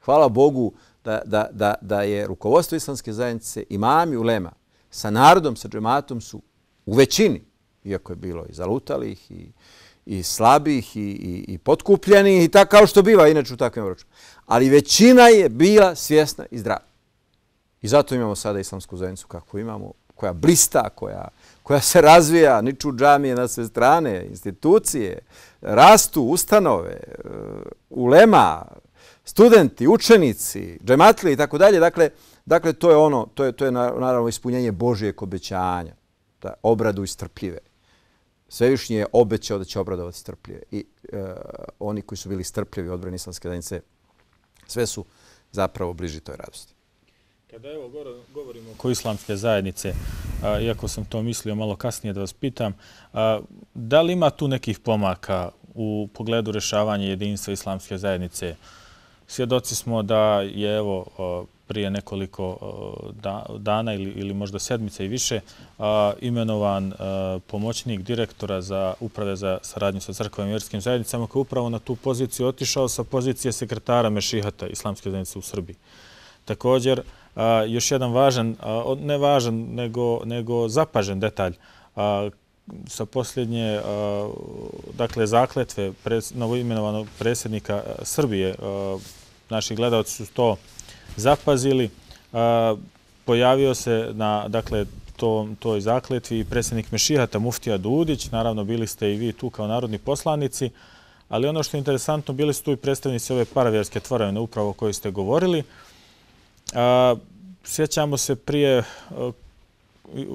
Hvala Bogu da, da, da, da je rukovodstvo islamske zajednice, imami, ulema, sa narodom, sa džematom su u većini, iako je bilo i zalutalih i, i slabih i, i, i potkupljenih i tako kao što biva inače u takvim vrućima. Ali većina je bila svjesna i zdrava. I zato imamo sada islamsku zajednicu kakvu imamo, koja blista, koja, koja se razvija, niču džamije na sve strane, institucije, rastu, ustanove, ulema, studenti, učenici, džematli i tako dalje. Dakle, dakle to je ono, to je, to je naravno ispunjenje Božijeg obećanja, da obradu i strpljive. Svevišnji je obećao da će obradovati strpljive. I e, oni koji su bili strpljivi od brani islamske danice, sve su zapravo bliži toj radosti. Kada evo govorimo o islamske zajednice, a, e, iako sam to mislio malo kasnije da vas pitam, a, e, da li ima tu nekih pomaka u pogledu rešavanja jedinstva islamske zajednice Svjedoci smo da je evo prije nekoliko dana ili možda sedmice i više imenovan pomoćnik direktora za uprave za saradnju sa crkvom i vjerskim zajednicama koji je upravo na tu poziciju otišao sa pozicije sekretara Mešihata Islamske zajednice u Srbiji. Također, još jedan važan, ne važan, nego zapažen detalj sa posljednje dakle, zakletve novoimenovanog predsjednika Srbije, naši gledalci su to zapazili. Pojavio se na dakle, toj zakletvi i predsjednik Mešihata Muftija Dudić. Naravno, bili ste i vi tu kao narodni poslanici. Ali ono što je interesantno, bili su tu i predstavnici ove paravjerske tvorevne upravo o kojoj ste govorili. Sjećamo se prije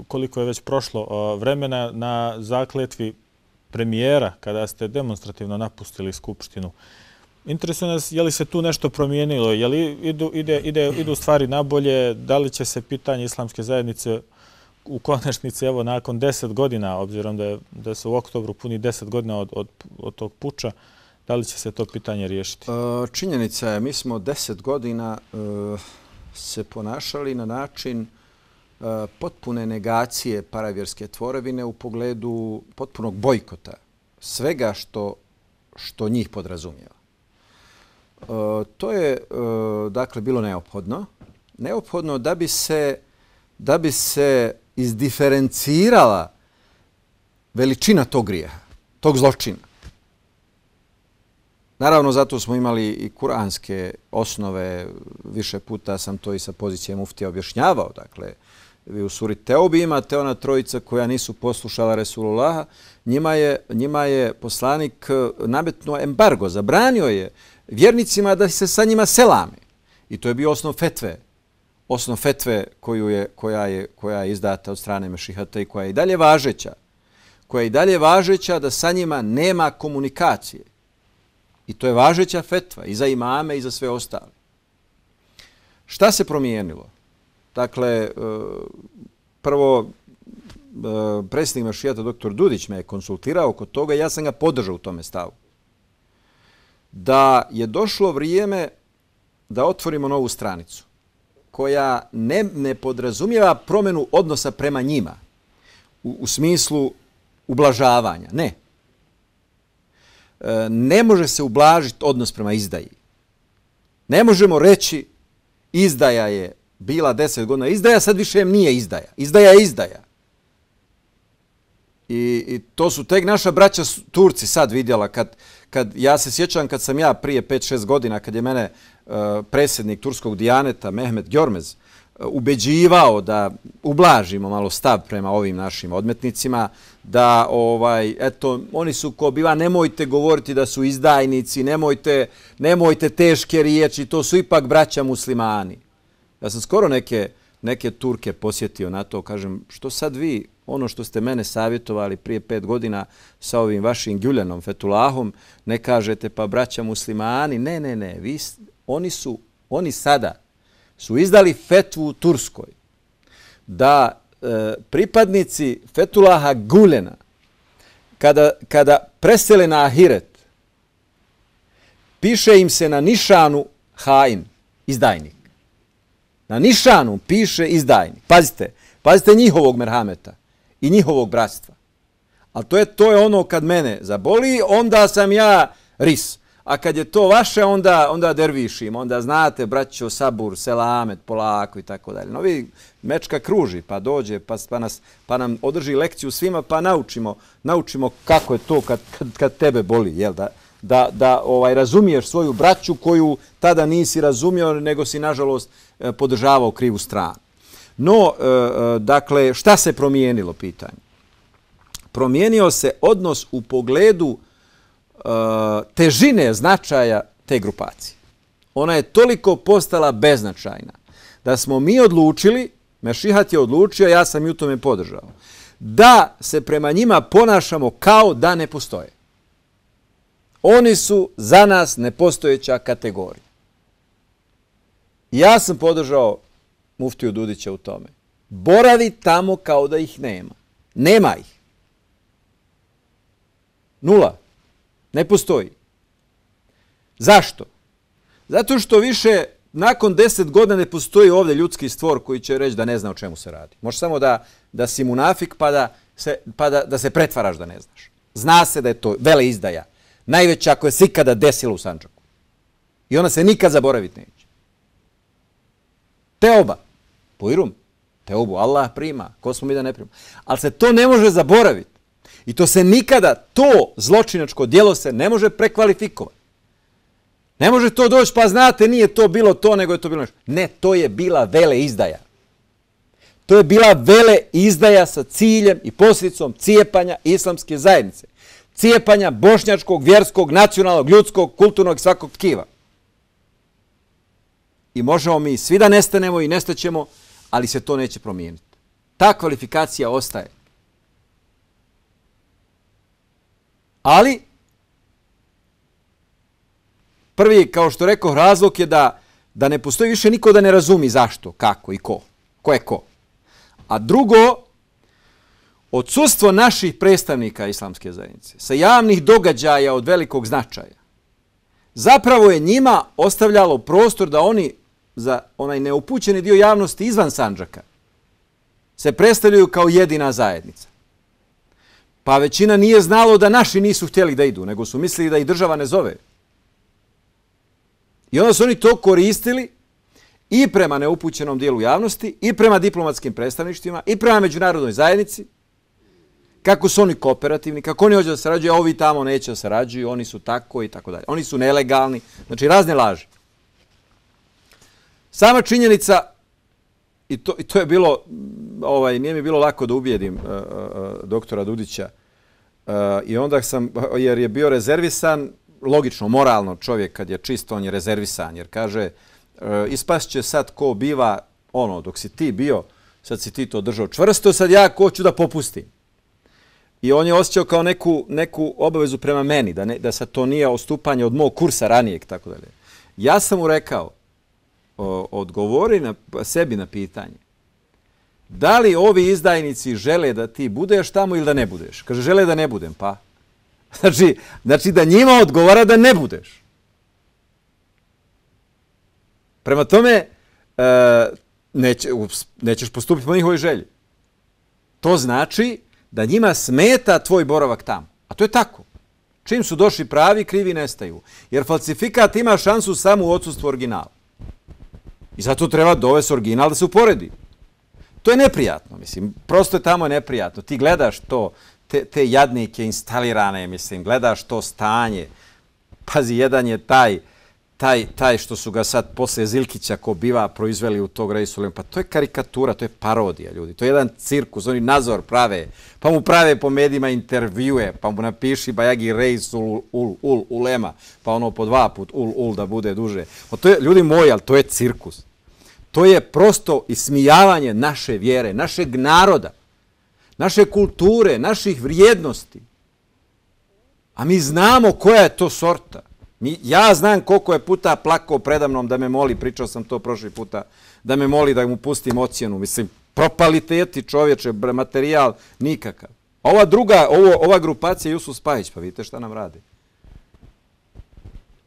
koliko je već prošlo vremena na zakletvi premijera kada ste demonstrativno napustili Skupštinu Interesuje nas je li se tu nešto promijenilo, je li idu, ide, ide, idu stvari nabolje, da li će se pitanje islamske zajednice u konačnici, evo, nakon deset godina, obzirom da, je, da se u oktobru puni deset godina od, od, od tog puča, da li će se to pitanje riješiti? E, činjenica je, mi smo deset godina e, se ponašali na način e, potpune negacije paravjerske tvorevine u pogledu potpunog bojkota svega što, što njih podrazumijeva. E, to je e, dakle bilo neophodno. Neophodno da bi se, da bi se izdiferencirala veličina tog grijeha, tog zločina. Naravno, zato smo imali i kuranske osnove. Više puta sam to i sa pozicije muftija objašnjavao. Dakle, vi u suri Teobi imate ona trojica koja nisu poslušala Resulullaha. Njima je, njima je poslanik e, nametnuo embargo, zabranio je uh, vjernicima da se sa njima selame. I to je bio osnov fetve. Osnov fetve koju je, koja, je, koja je izdata od strane Mešihata i koja je i dalje važeća. Koja je i dalje važeća da sa njima nema komunikacije. I to je važeća fetva i za imame i za sve ostale. Šta se promijenilo? Dakle, e, prvo, e, predsjednik Mešijata, dr. Dudić, me je konsultirao oko toga i ja sam ga podržao u tome stavu da je došlo vrijeme da otvorimo novu stranicu koja ne, ne podrazumijeva promjenu odnosa prema njima u, u smislu ublažavanja. Ne. E, ne može se ublažiti odnos prema izdaji. Ne možemo reći izdaja je bila deset godina izdaja, sad više nije izdaja. Izdaja je izdaja. I, to su tek naša braća Turci sad vidjela. Kad, kad ja se sjećam kad sam ja prije 5-6 godina, kad je mene uh, e, presjednik turskog dijaneta Mehmet Gjormez e, ubeđivao da ublažimo malo stav prema ovim našim odmetnicima, da ovaj eto oni su ko biva nemojte govoriti da su izdajnici nemojte nemojte teške riječi to su ipak braća muslimani ja sam skoro neke neke turke posjetio na to kažem što sad vi ono što ste mene savjetovali prije pet godina sa ovim vašim Gjuljanom Fetulahom, ne kažete pa braća muslimani, ne, ne, ne, vi, oni su, oni sada su izdali fetvu u Turskoj da e, pripadnici Fetulaha Guljena kada, kada presele na Ahiret, piše im se na nišanu Hain, izdajnik. Na nišanu piše izdajnik. Pazite, pazite njihovog merhameta i njihovog bratstva. Ali to je to je ono kad mene zaboli, onda sam ja ris. A kad je to vaše, onda onda dervišim, onda znate, braćo Sabur, Selamet, polako i tako dalje. No Novi mečka kruži, pa dođe, pa, pa, nas, pa nam održi lekciju svima, pa naučimo, naučimo kako je to kad, kad, kad tebe boli, jel da? da, da ovaj razumiješ svoju braću koju tada nisi razumio, nego si, nažalost, eh, podržavao krivu stranu. No, e, e, dakle, šta se promijenilo, pitanje? Promijenio se odnos u pogledu e, težine značaja te grupacije. Ona je toliko postala beznačajna da smo mi odlučili, Mešihat je odlučio, ja sam ju tome podržao, da se prema njima ponašamo kao da ne postoje. Oni su za nas nepostojeća kategorija. Ja sam podržao muftiju Dudića u tome. Boravi tamo kao da ih nema. Nema ih. Nula. Ne postoji. Zašto? Zato što više nakon deset godina ne postoji ovdje ljudski stvor koji će reći da ne zna o čemu se radi. Može samo da, da si munafik pa da se, pa da, da se pretvaraš da ne znaš. Zna se da je to vele izdaja. Najveća koja se ikada desila u Sanđaku. I ona se nikad zaboraviti neće. Te oba. Pojrum, te obu, Allah prima, ko smo mi da ne prima. Ali se to ne može zaboraviti. I to se nikada, to zločinačko djelo se ne može prekvalifikovati. Ne može to doći, pa znate, nije to bilo to, nego je to bilo nešto. Ne, to je bila vele izdaja. To je bila vele izdaja sa ciljem i posljedicom cijepanja islamske zajednice. Cijepanja bošnjačkog, vjerskog, nacionalnog, ljudskog, kulturnog i svakog tkiva. I možemo mi svi da nestanemo i nestaćemo, ali se to neće promijeniti. Ta kvalifikacija ostaje. Ali, prvi, kao što rekao, razlog je da, da ne postoji više niko da ne razumi zašto, kako i ko. Ko je ko. A drugo, odsustvo naših predstavnika islamske zajednice sa javnih događaja od velikog značaja zapravo je njima ostavljalo prostor da oni za onaj neupućeni dio javnosti izvan Sanđaka se predstavljaju kao jedina zajednica. Pa većina nije znalo da naši nisu htjeli da idu, nego su mislili da i država ne zove. I onda su oni to koristili i prema neupućenom dijelu javnosti, i prema diplomatskim predstavništvima, i prema međunarodnoj zajednici, kako su oni kooperativni, kako oni hoće da sarađuju, a ovi tamo neće da sarađuju, oni su tako i tako dalje. Oni su nelegalni, znači razne laži. Sama činjenica, i to, i to je bilo, ovaj, nije mi bilo lako da ubijedim uh, uh, doktora Dudića, uh, i onda sam, jer je bio rezervisan, logično, moralno čovjek kad je čisto, on je rezervisan, jer kaže, uh, ispast će sad ko biva, ono, dok si ti bio, sad si ti to držao čvrsto, sad ja ko ću da popustim. I on je osjećao kao neku, neku obavezu prema meni, da, ne, da sad to nije ostupanje od mog kursa ranijeg, tako dalje. Ja sam mu rekao, odgovori na, sebi na pitanje. Da li ovi izdajnici žele da ti budeš tamo ili da ne budeš? Kaže, žele da ne budem, pa. [laughs] Znači, znači da njima odgovara da ne budeš. Prema tome, e, neće, nećeš postupiti po njihovoj želji. To znači da njima smeta tvoj boravak tamo. A to je tako. Čim su došli pravi, krivi nestaju. Jer falsifikat ima šansu samo u odsustvu originala. I zato treba dovesti original da se uporedi. To je neprijatno, mislim. Prosto je tamo neprijatno. Ti gledaš to, te, te jadnike instalirane, mislim, gledaš to stanje. Pazi, jedan je taj, taj, taj što su ga sad posle Zilkića ko biva proizveli u tog Reisulem. Pa to je karikatura, to je parodija, ljudi. To je jedan cirkus, oni nazor prave, pa mu prave po medijima intervjue, pa mu napiši Bajagi Reisul ul, ul, ulema, pa ono po dva put ul, ul da bude duže. Pa to je, ljudi moji, ali to je cirkus. To je prosto ismijavanje naše vjere, našeg naroda, naše kulture, naših vrijednosti. A mi znamo koja je to sorta. Mi, ja znam koliko je puta plakao predamnom da me moli, pričao sam to prošli puta, da me moli da mu pustim ocjenu. Mislim, propaliteti čovječe, materijal, nikakav. Ova druga, ovo, ova grupacija Jusuf Spajić, pa vidite šta nam radi.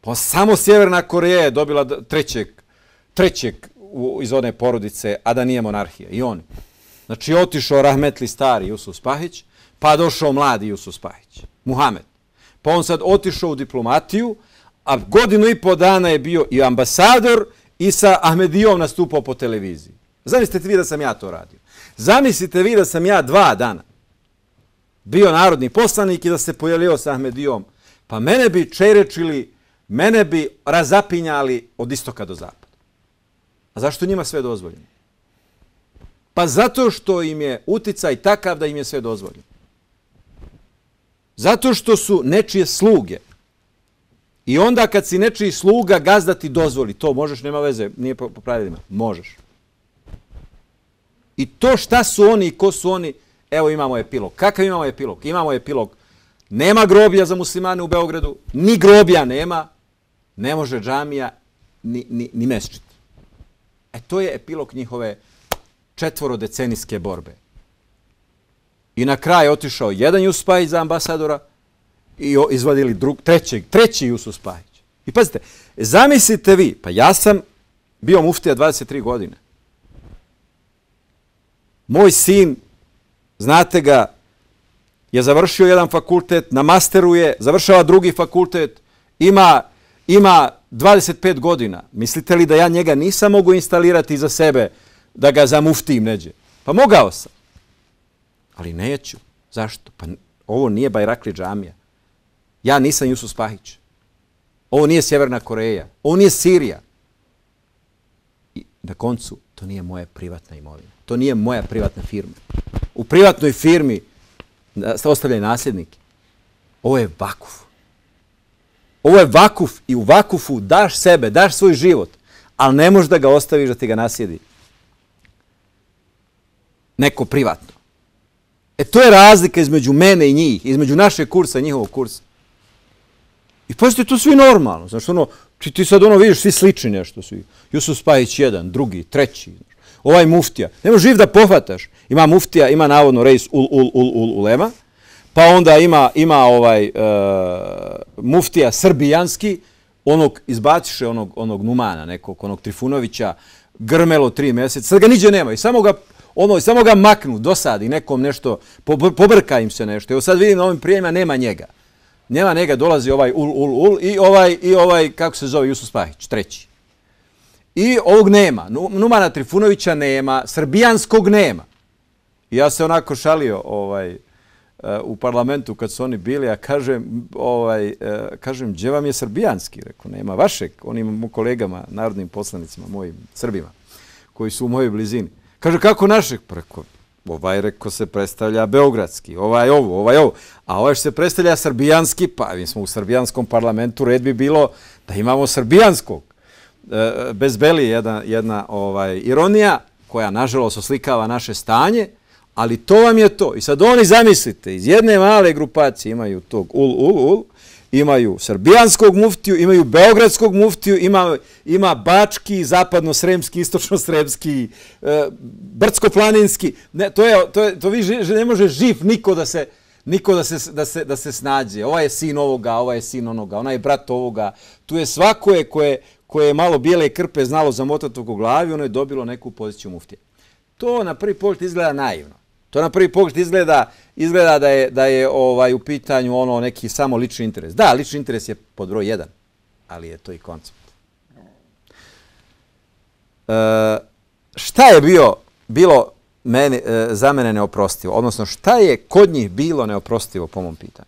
Pa samo Sjeverna Koreja je dobila trećeg, trećeg u, iz one porodice, a da nije monarhija. I on. Znači, otišao rahmetli stari Jusuf Spahić, pa došao mladi Jusuf Spahić, Muhamed. Pa on sad otišao u diplomatiju, a godinu i po dana je bio i ambasador i sa Ahmedijom nastupao po televiziji. Zamislite vi da sam ja to radio. Zamislite vi da sam ja dva dana bio narodni poslanik i da se pojelio sa Ahmedijom. Pa mene bi čerečili, mene bi razapinjali od istoka do zapada. A zašto njima sve dozvoljeno? Pa zato što im je uticaj takav da im je sve dozvoljeno. Zato što su nečije sluge. I onda kad si nečiji sluga, gazda ti dozvoli. To možeš, nema veze, nije po, pravilima. Možeš. I to šta su oni i ko su oni, evo imamo epilog. Kakav imamo epilog? Imamo epilog. Nema groblja za muslimane u Beogradu, ni groblja nema, ne može džamija ni, ni, ni mesčit. E to je epilog njihove četvorodecenijske borbe. I na kraj otišao jedan Jusuf Pajić za ambasadora i izvadili drug, trećeg, treći Jusuf Pajić. I pazite, zamislite vi, pa ja sam bio muftija 23 godine. Moj sin, znate ga, je završio jedan fakultet, na masteru je, završava drugi fakultet, ima, ima 25 godina, mislite li da ja njega nisam mogu instalirati za sebe, da ga zamuftim neđe? Pa mogao sam. Ali neću. Zašto? Pa ovo nije Bajrakli džamija. Ja nisam Jusuf Spahić. Ovo nije Sjeverna Koreja. Ovo nije Sirija. I na koncu, to nije moja privatna imovina. To nije moja privatna firma. U privatnoj firmi ostavljaju nasljednike. Ovo je vakufu. Ovo je vakuf i u vakufu daš sebe, daš svoj život, ali ne možeš da ga ostaviš da ti ga nasjedi. Neko privatno. E to je razlika između mene i njih, između naše kursa i njihovog kursa. I pazite, tu svi normalno. Znaš, ono, ti, ti sad ono vidiš, svi slični nešto svi. Jusuf Spajić jedan, drugi, treći. Ovaj muftija. Nema živ da pohvataš. Ima muftija, ima navodno rejs ul, ul, ul, ul, ulema pa onda ima, ima ovaj e, muftija srbijanski, onog izbaciše onog, onog Numana, nekog onog Trifunovića, grmelo tri mjeseca, sad ga niđe nema i samo ga, ono, samo ga maknu, do sad i nekom nešto, pobrka im se nešto. Evo sad vidim na ovim prijemima nema njega. Nema njega, dolazi ovaj ul, ul, ul i ovaj, i ovaj kako se zove, Jusuf Spahić, treći. I ovog nema, Numana Trifunovića nema, srbijanskog nema. ja se onako šalio, ovaj, Eh, u parlamentu kad su oni bili, a kažem, gdje ovaj, eh, vam je srbijanski? Rekao, nema vašeg, onim kolegama, narodnim poslanicima, mojim srbima, koji su u mojoj blizini. Kaže, kako našeg? Preko, pa ovaj reko se predstavlja beogradski, ovaj ovo, ovaj ovo. A ovaj što se predstavlja srbijanski, pa mi smo u srbijanskom parlamentu, red bi bilo da imamo srbijanskog. Eh, bez beli je jedna ovaj, ironija koja, nažalost, oslikava naše stanje, Ali to vam je to. I sad oni zamislite, iz jedne male grupacije imaju tog ul, ul, ul, imaju srbijanskog muftiju, imaju beogradskog muftiju, ima, ima bački, zapadno-sremski, istočno-sremski, e, brdsko-planinski. to, je, to, je, to vi ži, ne može živ niko da se niko da se, da, se, da se snađe. Ova je sin ovoga, ova je sin onoga, ona je brat ovoga. Tu je svako je koje, koje je malo bijele krpe znalo zamotati u glavi, ono je dobilo neku poziciju muftije. To na prvi pogled izgleda naivno. To na prvi pogled izgleda, izgleda da je, da je ovaj u pitanju ono neki samo lični interes. Da, lični interes je pod broj jedan, ali je to i koncept. E, šta je bio, bilo meni, e, za mene neoprostivo? Odnosno, šta je kod njih bilo neoprostivo po mom pitanju?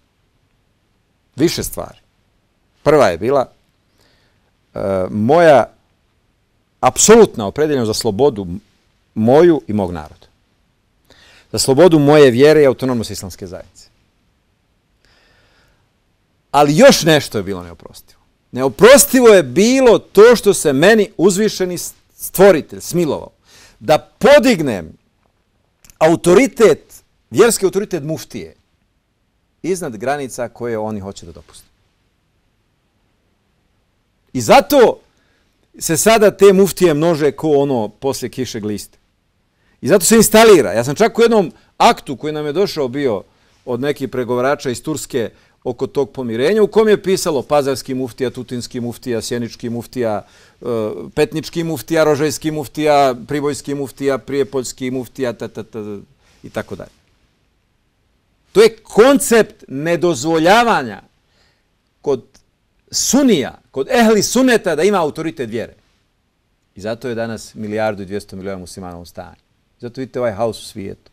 Više stvari. Prva je bila e, moja apsolutna opredeljenost za slobodu moju i mog naroda za slobodu moje vjere i autonomnost islamske zajednice. Ali još nešto je bilo neoprostivo. Neoprostivo je bilo to što se meni uzvišeni stvoritelj smilovao da podignem autoritet, vjerski autoritet muftije iznad granica koje oni hoće da dopuste. I zato se sada te muftije množe ko ono poslije kiše gliste. I zato se instalira. Ja sam čak u jednom aktu koji nam je došao bio od nekih pregovarača iz Turske oko tog pomirenja u kom je pisalo Pazarski muftija, Tutinski muftija, Sjenički muftija, e, Petnički muftija, Rožajski muftija, Pribojski muftija, Prijepoljski muftija, ta, ta, ta, i tako dalje. To je koncept nedozvoljavanja kod sunija, kod ehli suneta da ima autoritet vjere. I zato je danas milijardu i dvijesto milijuna muslimana u stanju. Zato vidite ovaj haos u svijetu.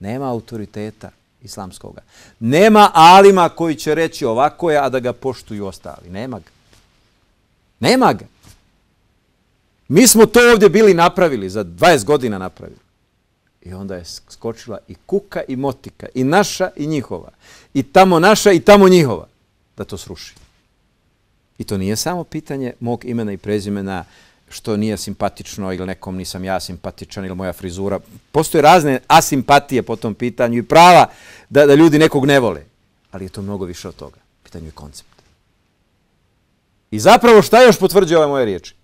Nema autoriteta islamskoga. Nema alima koji će reći ovako je, a da ga poštuju ostali. Nema ga. Nema ga. Mi smo to ovdje bili napravili, za 20 godina napravili. I onda je skočila i kuka i motika, i naša i njihova. I tamo naša i tamo njihova da to sruši. I to nije samo pitanje mog imena i prezimena, što nije simpatično ili nekom nisam ja simpatičan ili moja frizura. Postoje razne asimpatije po tom pitanju i prava da, da ljudi nekog ne vole. Ali je to mnogo više od toga. Pitanju je koncept. I zapravo šta još potvrđuje ove moje riječi?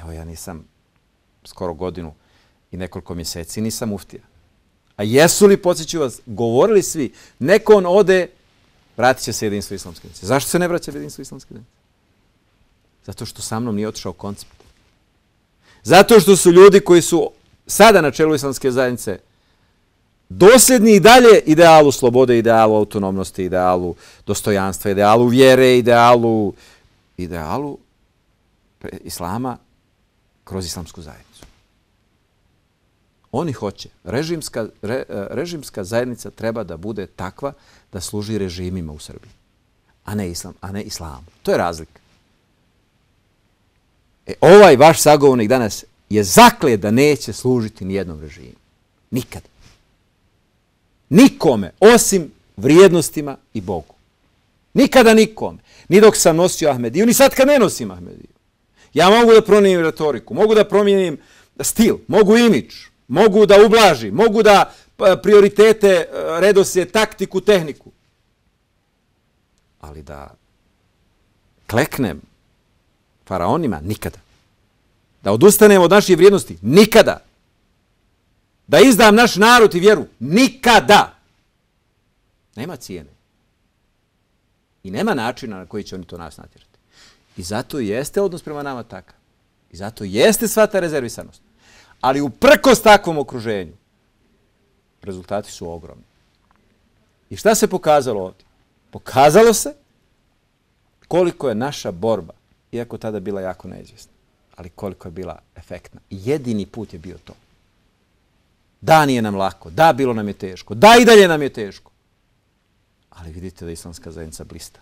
Evo ja nisam skoro godinu i nekoliko mjeseci nisam uftija. A jesu li, podsjeću vas, govorili svi, neko on ode, vratit će se jedinstvo islamske djece. Zašto se ne vraća jedinstvo islamske djece? Zato što sa mnom nije otišao koncept. Zato što su ljudi koji su sada na čelu islamske zajednice dosljedni i dalje idealu slobode, idealu autonomnosti, idealu dostojanstva, idealu vjere, idealu, idealu islama kroz islamsku zajednicu. Oni hoće. Režimska, re, e, režimska zajednica treba da bude takva da služi režimima u Srbiji, a ne, islam, a ne islamu. To je razlika. E, ovaj vaš zagovornik danas je zakle da neće služiti nijednom režimu. Nikad. Nikome, osim vrijednostima i Bogu. Nikada nikome. Ni dok sam nosio Ahmediju, ni sad kad ne nosim Ahmediju. Ja mogu da promijenim retoriku, mogu da promijenim stil, mogu imidž, mogu da ublaži, mogu da pa, prioritete, e, redosje, taktiku, tehniku. Ali da kleknem faraonima? Nikada. Da odustanemo od naših vrijednosti? Nikada. Da izdam naš narod i vjeru? Nikada. Nema cijene. I nema načina na koji će oni to nas natjerati. I zato jeste odnos prema nama takav. I zato jeste sva ta rezervisanost. Ali uprkos takvom okruženju, rezultati su ogromni. I šta se pokazalo ovdje? Pokazalo se koliko je naša borba iako tada bila jako neizvjesna. Ali koliko je bila efektna. Jedini put je bio to. Da, nije nam lako. Da, bilo nam je teško. Da, i dalje nam je teško. Ali vidite da je islamska zajednica blista.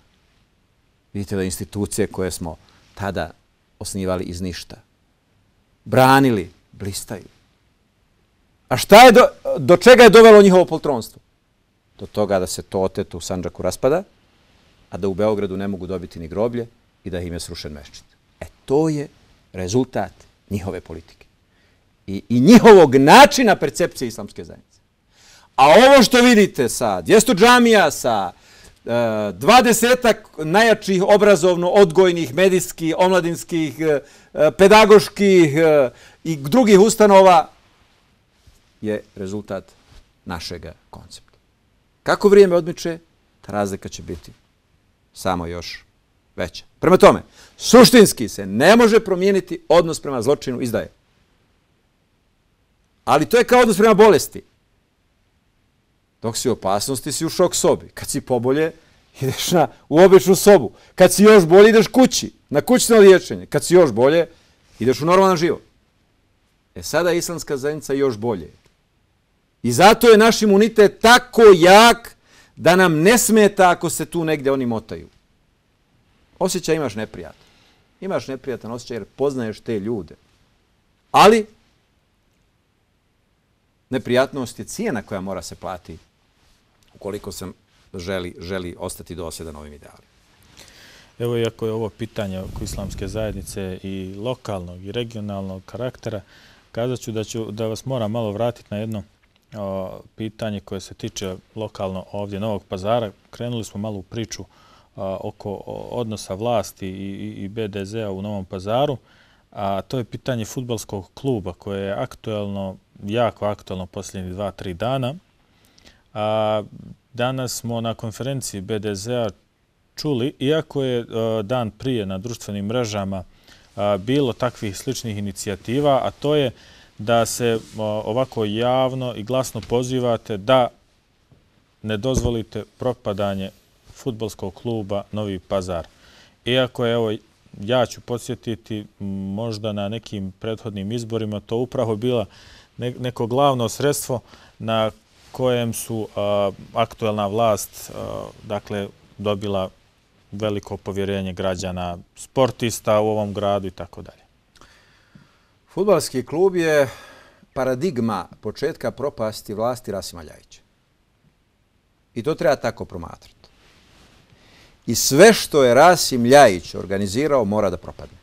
Vidite da institucije koje smo tada osnivali iz ništa, branili, blistaju. A šta je do, do čega je dovelo njihovo poltronstvo? Do toga da se to otet u Sanđaku raspada, a da u Beogradu ne mogu dobiti ni groblje, i da im je srušen meščit. E to je rezultat njihove politike i, i njihovog načina percepcije islamske zajednice. A ovo što vidite sa 200 džamija, sa e, dva desetak najjačih obrazovno-odgojnih, medijskih, omladinskih, e, e, pedagoških i drugih ustanova je rezultat našega koncepta. Kako vrijeme odmiče, ta razlika će biti samo još veća. Prema tome, suštinski se ne može promijeniti odnos prema zločinu izdaje. Ali to je kao odnos prema bolesti. Dok si u opasnosti, si u šok sobi. Kad si pobolje, ideš na, u običnu sobu. Kad si još bolje, ideš kući, na kućno liječenje. Kad si još bolje, ideš u normalan život. E sada je islamska zajednica još bolje. I zato je naš imunitet tako jak da nam ne smeta ako se tu negdje oni motaju osjećaj imaš neprijatno. Imaš neprijatan osjećaj jer poznaješ te ljude. Ali, neprijatnost je cijena koja mora se plati ukoliko se želi, želi ostati do dosjedan novim idealima. Evo, iako je ovo pitanje oko islamske zajednice i lokalnog i regionalnog karaktera, kazat ću da, ću da vas moram malo vratiti na jedno o, pitanje koje se tiče lokalno ovdje Novog pazara. Krenuli smo malo u priču oko odnosa vlasti i BDZ-a u Novom pazaru, a to je pitanje futbalskog kluba koje je aktuelno, jako aktuelno posljednjih dva, tri dana. A danas smo na konferenciji BDZ-a čuli, iako je e, dan prije na društvenim mrežama e, bilo takvih sličnih inicijativa, a to je da se e, ovako javno i glasno pozivate da ne dozvolite propadanje futbolskog kluba Novi Pazar. Iako je, evo, ja ću podsjetiti možda na nekim prethodnim izborima, to upravo bila neko glavno sredstvo na kojem su a, aktuelna vlast dakle, dobila veliko povjerenje građana, sportista u ovom gradu i tako dalje. Futbalski klub je paradigma početka propasti vlasti Rasima Ljajića. I to treba tako promatrati i sve što je Rasim Ljajić organizirao mora da propadne.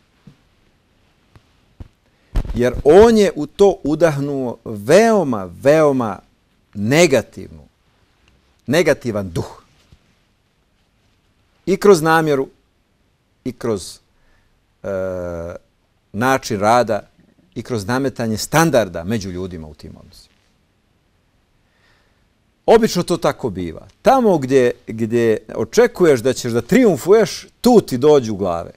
Jer on je u to udahnuo veoma, veoma negativnu, negativan duh. I kroz namjeru, i kroz e, način rada, i kroz nametanje standarda među ljudima u tim odnosima. Obično to tako biva. Tamo gdje, gdje očekuješ da ćeš da triumfuješ, tu ti dođu glave.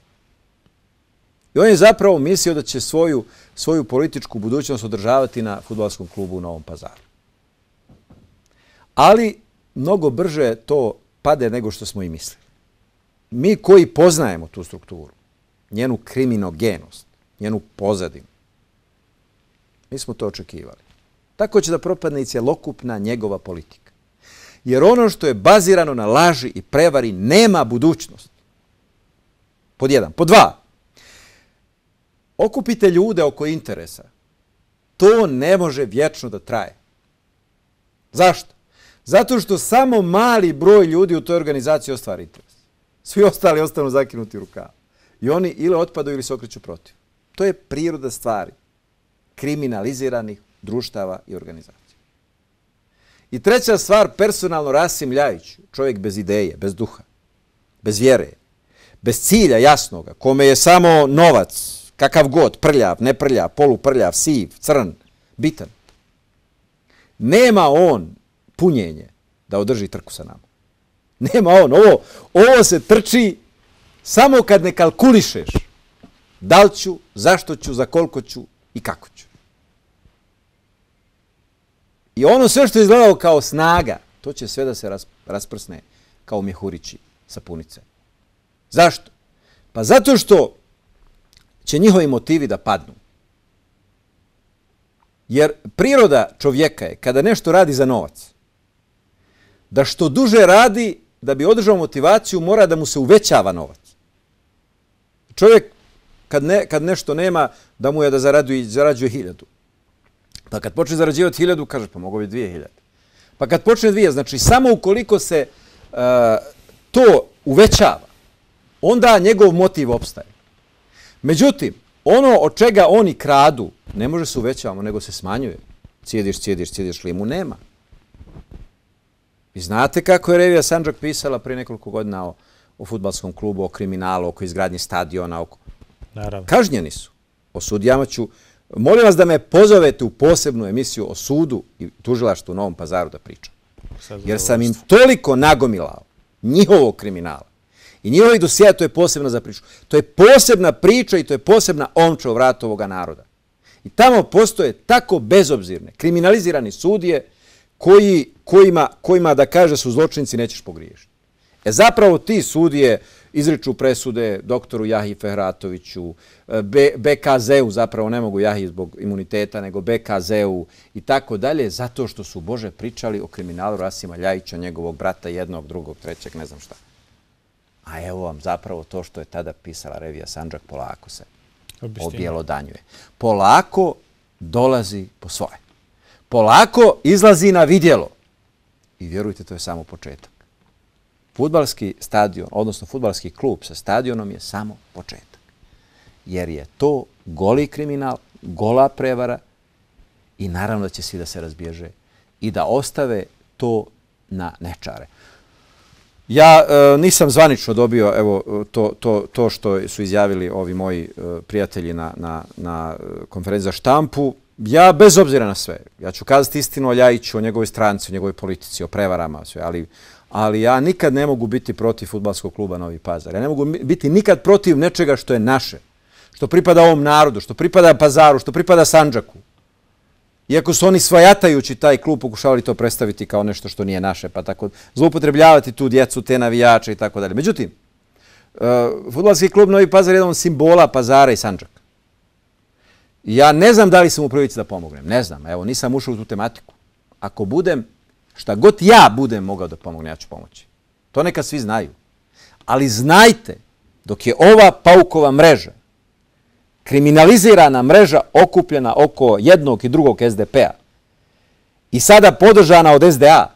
I on je zapravo mislio da će svoju, svoju političku budućnost održavati na futbolskom klubu u Novom pazaru. Ali mnogo brže to pade nego što smo i mislili. Mi koji poznajemo tu strukturu, njenu kriminogenost, njenu pozadinu, mi smo to očekivali. Tako će da propadne i cjelokupna njegova politika. Jer ono što je bazirano na laži i prevari nema budućnost. Pod jedan. Pod dva. Okupite ljude oko interesa. To ne može vječno da traje. Zašto? Zato što samo mali broj ljudi u toj organizaciji ostvari interes. Svi ostali ostanu zakinuti rukama. I oni ili otpadaju ili se okreću protiv. To je priroda stvari kriminaliziranih društava i organizacija. I treća stvar, personalno Rasim Ljajić, čovjek bez ideje, bez duha, bez vjere, bez cilja jasnoga, kome je samo novac, kakav god, prljav, neprljav, poluprljav, siv, crn, bitan. Nema on punjenje da održi trku sa nama. Nema on. Ovo, ovo se trči samo kad ne kalkulišeš da li ću, zašto ću, za koliko ću i kako I ono sve što je izgledalo kao snaga, to će sve da se rasprsne kao mjehurići sapunice. Zašto? Pa zato što će njihovi motivi da padnu. Jer priroda čovjeka je, kada nešto radi za novac, da što duže radi, da bi održao motivaciju, mora da mu se uvećava novac. Čovjek, kad, ne, kad nešto nema, da mu je da zaradi, zarađuje hiljadu. Pa kad počne zarađivati hiljadu, kaže, pa mogo bi dvije hiljade. Pa kad počne dvije, znači samo ukoliko se e, to uvećava, onda njegov motiv opstaje. Međutim, ono od čega oni kradu, ne može se uvećavamo, nego se smanjuje. Cijediš, cijediš, cijediš, limu nema. Vi znate kako je Revija Sanđak pisala prije nekoliko godina o, o futbalskom klubu, o kriminalu, oko izgradnje stadiona, oko... Naravno. Kažnjeni su. O sudijama ću, Molim vas da me pozovete u posebnu emisiju o sudu i tužilaštu u Novom pazaru da pričam. Jer sam im toliko nagomilao njihovog kriminala. I njihovi dosijed, to je posebna za priču. To je posebna priča i to je posebna omča u vratu ovoga naroda. I tamo postoje tako bezobzirne, kriminalizirani sudije kojima, kojima da kaže su zločinci, nećeš pogriješiti. E zapravo ti sudije izriču presude doktoru Jahi Fehratoviću, e, BKZ-u, zapravo ne mogu Jahi zbog imuniteta, nego BKZ-u i tako dalje, zato što su Bože pričali o kriminalu Rasima Ljajića, njegovog brata jednog, drugog, trećeg, ne znam šta. A evo vam zapravo to što je tada pisala revija Sanđak, polako se objelodanjuje. Polako dolazi po svoje. Polako izlazi na vidjelo. I vjerujte, to je samo početak futbalski stadion, odnosno futbalski klub sa stadionom je samo početak. Jer je to goli kriminal, gola prevara i naravno da će svi da se razbježe i da ostave to na nečare. Ja e, nisam zvanično dobio evo, to, to, to što su izjavili ovi moji e, prijatelji na, na, na e, konferenciji za štampu. Ja, bez obzira na sve, ja ću kazati istinu o Ljajiću, o njegovoj stranci, o njegovoj politici, o prevarama, sve, ali, ali ja nikad ne mogu biti protiv futbalskog kluba Novi Pazar. Ja ne mogu biti nikad protiv nečega što je naše, što pripada ovom narodu, što pripada Pazaru, što pripada Sanđaku. Iako su oni svajatajući taj klub pokušavali to predstaviti kao nešto što nije naše, pa tako zloupotrebljavati tu djecu, te navijače i tako dalje. Međutim, uh, futbalski klub Novi Pazar je jedan od simbola Pazara i Sanđaka. Ja ne znam da li sam u prilici da pomognem, ne znam. Evo, nisam ušao u tu tematiku. Ako budem, Šta god ja budem mogao da pomognem, ja ću pomoći. To neka svi znaju. Ali znajte, dok je ova paukova mreža, kriminalizirana mreža okupljena oko jednog i drugog SDP-a i sada podržana od SDA,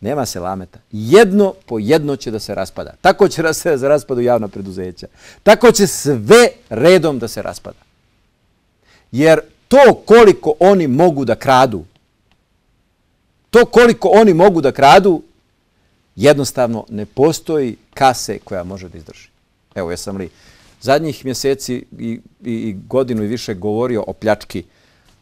nema se lameta. Jedno po jedno će da se raspada. Tako će da se raspada javna preduzeća. Tako će sve redom da se raspada. Jer to koliko oni mogu da kradu, To koliko oni mogu da kradu, jednostavno ne postoji kase koja može da izdrži. Evo, ja sam li zadnjih mjeseci i, i, i godinu i više govorio o pljački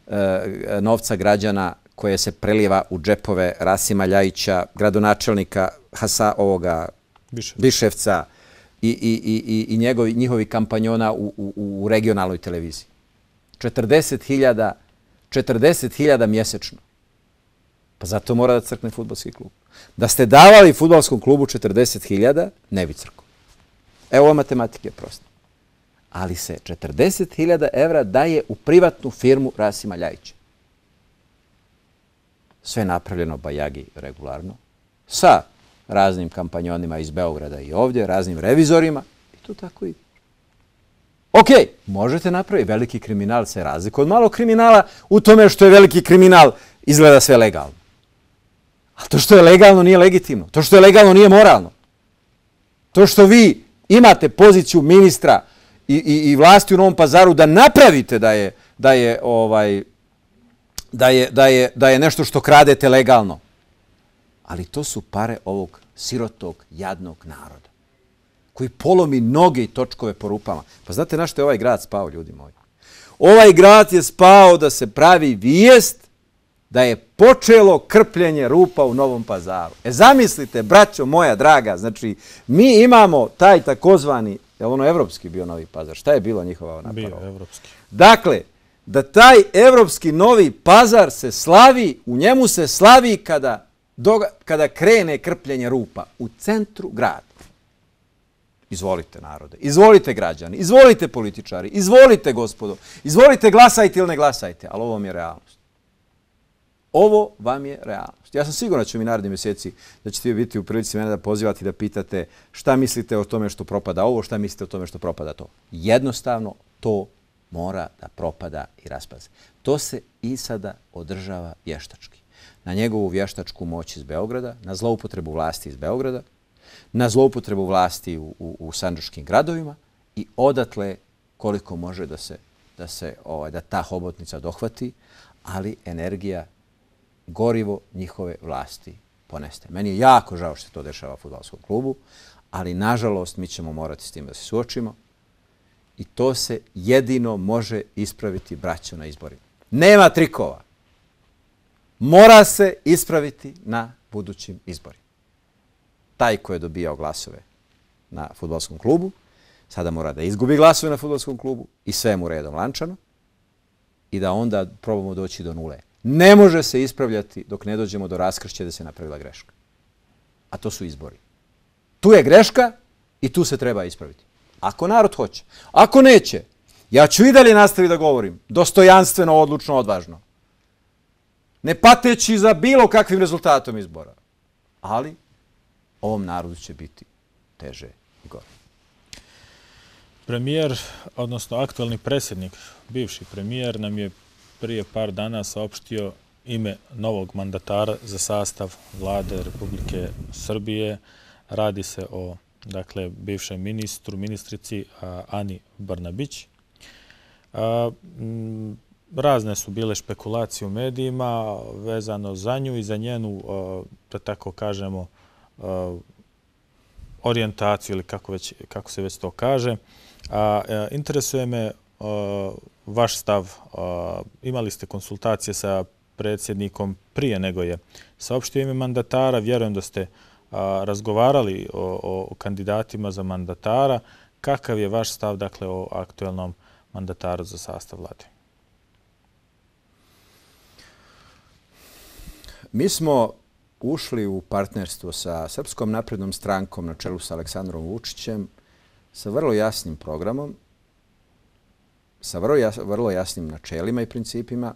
e, novca građana koje se preliva u džepove Rasima Ljajića, gradonačelnika Hasa ovoga Biševca, Biševca i, i, i, i, i njegovi, njihovi kampanjona u, u, u regionalnoj televiziji. 40.000 40 mjesečno. Pa zato mora da crkne futbalski klub. Da ste davali futbalskom klubu 40.000, ne bi crkao. Evo ova matematika je Ali se 40.000 evra daje u privatnu firmu Rasima Ljajića. Sve je napravljeno bajagi regularno sa raznim kampanjonima iz Beograda i ovdje, raznim revizorima i to tako i. Ok, možete napraviti veliki kriminal, se razliku od malog kriminala u tome što je veliki kriminal izgleda sve legalno. Ali to što je legalno nije legitimno. To što je legalno nije moralno. To što vi imate poziciju ministra i, i, i vlasti u Novom pazaru da napravite da je, da je, ovaj, da je, da je, da je nešto što kradete legalno. Ali to su pare ovog sirotog, jadnog naroda koji polomi noge i točkove po rupama. Pa znate na što je ovaj grad spao, ljudi moji? Ovaj grad je spao da se pravi vijest da je počelo krpljenje rupa u Novom pazaru. E zamislite, braćo moja draga, znači mi imamo taj takozvani, je ono evropski bio Novi pazar, šta je bilo njihova ona Bio evropski. Dakle, da taj evropski Novi pazar se slavi, u njemu se slavi kada, doga, kada krene krpljenje rupa u centru grada. Izvolite narode, izvolite građani, izvolite političari, izvolite gospodo, izvolite glasajte ili ne glasajte, ali ovo vam je realnost. Ovo vam je realnost. Ja sam sigurno da ću mi naredni mjeseci da ćete biti u prilici mene da pozivati da pitate šta mislite o tome što propada ovo, šta mislite o tome što propada to. Jednostavno, to mora da propada i raspaze. To se i sada održava vještački. Na njegovu vještačku moć iz Beograda, na zloupotrebu vlasti iz Beograda, na zloupotrebu vlasti u, u, u sandžuškim gradovima i odatle koliko može da se da se ovaj da ta hobotnica dohvati, ali energija gorivo njihove vlasti poneste. Meni je jako žao što se to dešava u futbalskom klubu, ali nažalost mi ćemo morati s tim da se suočimo i to se jedino može ispraviti braćo na izborima. Nema trikova. Mora se ispraviti na budućim izborima. Taj ko je dobijao glasove na futbalskom klubu, sada mora da izgubi glasove na futbalskom klubu i sve mu redom lančano i da onda probamo doći do nule ne može se ispravljati dok ne dođemo do raskršća da se napravila greška. A to su izbori. Tu je greška i tu se treba ispraviti. Ako narod hoće. Ako neće, ja ću i dalje nastaviti da govorim. Dostojanstveno, odlučno, odvažno. Ne pateći za bilo kakvim rezultatom izbora. Ali ovom narodu će biti teže i gore. Premijer, odnosno aktualni predsjednik, bivši premijer, nam je prije par dana saopštio ime novog mandatara za sastav vlade Republike Srbije. Radi se o dakle, bivšem ministru, ministrici Ani Brnabić. Razne su bile špekulacije u medijima vezano za nju i za njenu, da tako kažemo, orijentaciju ili kako, već, kako se već to kaže. A, interesuje me vaš stav? Imali ste konsultacije sa predsjednikom prije nego je saopštio ime mandatara. Vjerujem da ste razgovarali o, o kandidatima za mandatara. Kakav je vaš stav dakle, o aktuelnom mandataru za sastav vlade? Mi smo ušli u partnerstvo sa Srpskom naprednom strankom na čelu sa Aleksandrom Vučićem sa vrlo jasnim programom sa vrlo jasnim načelima i principima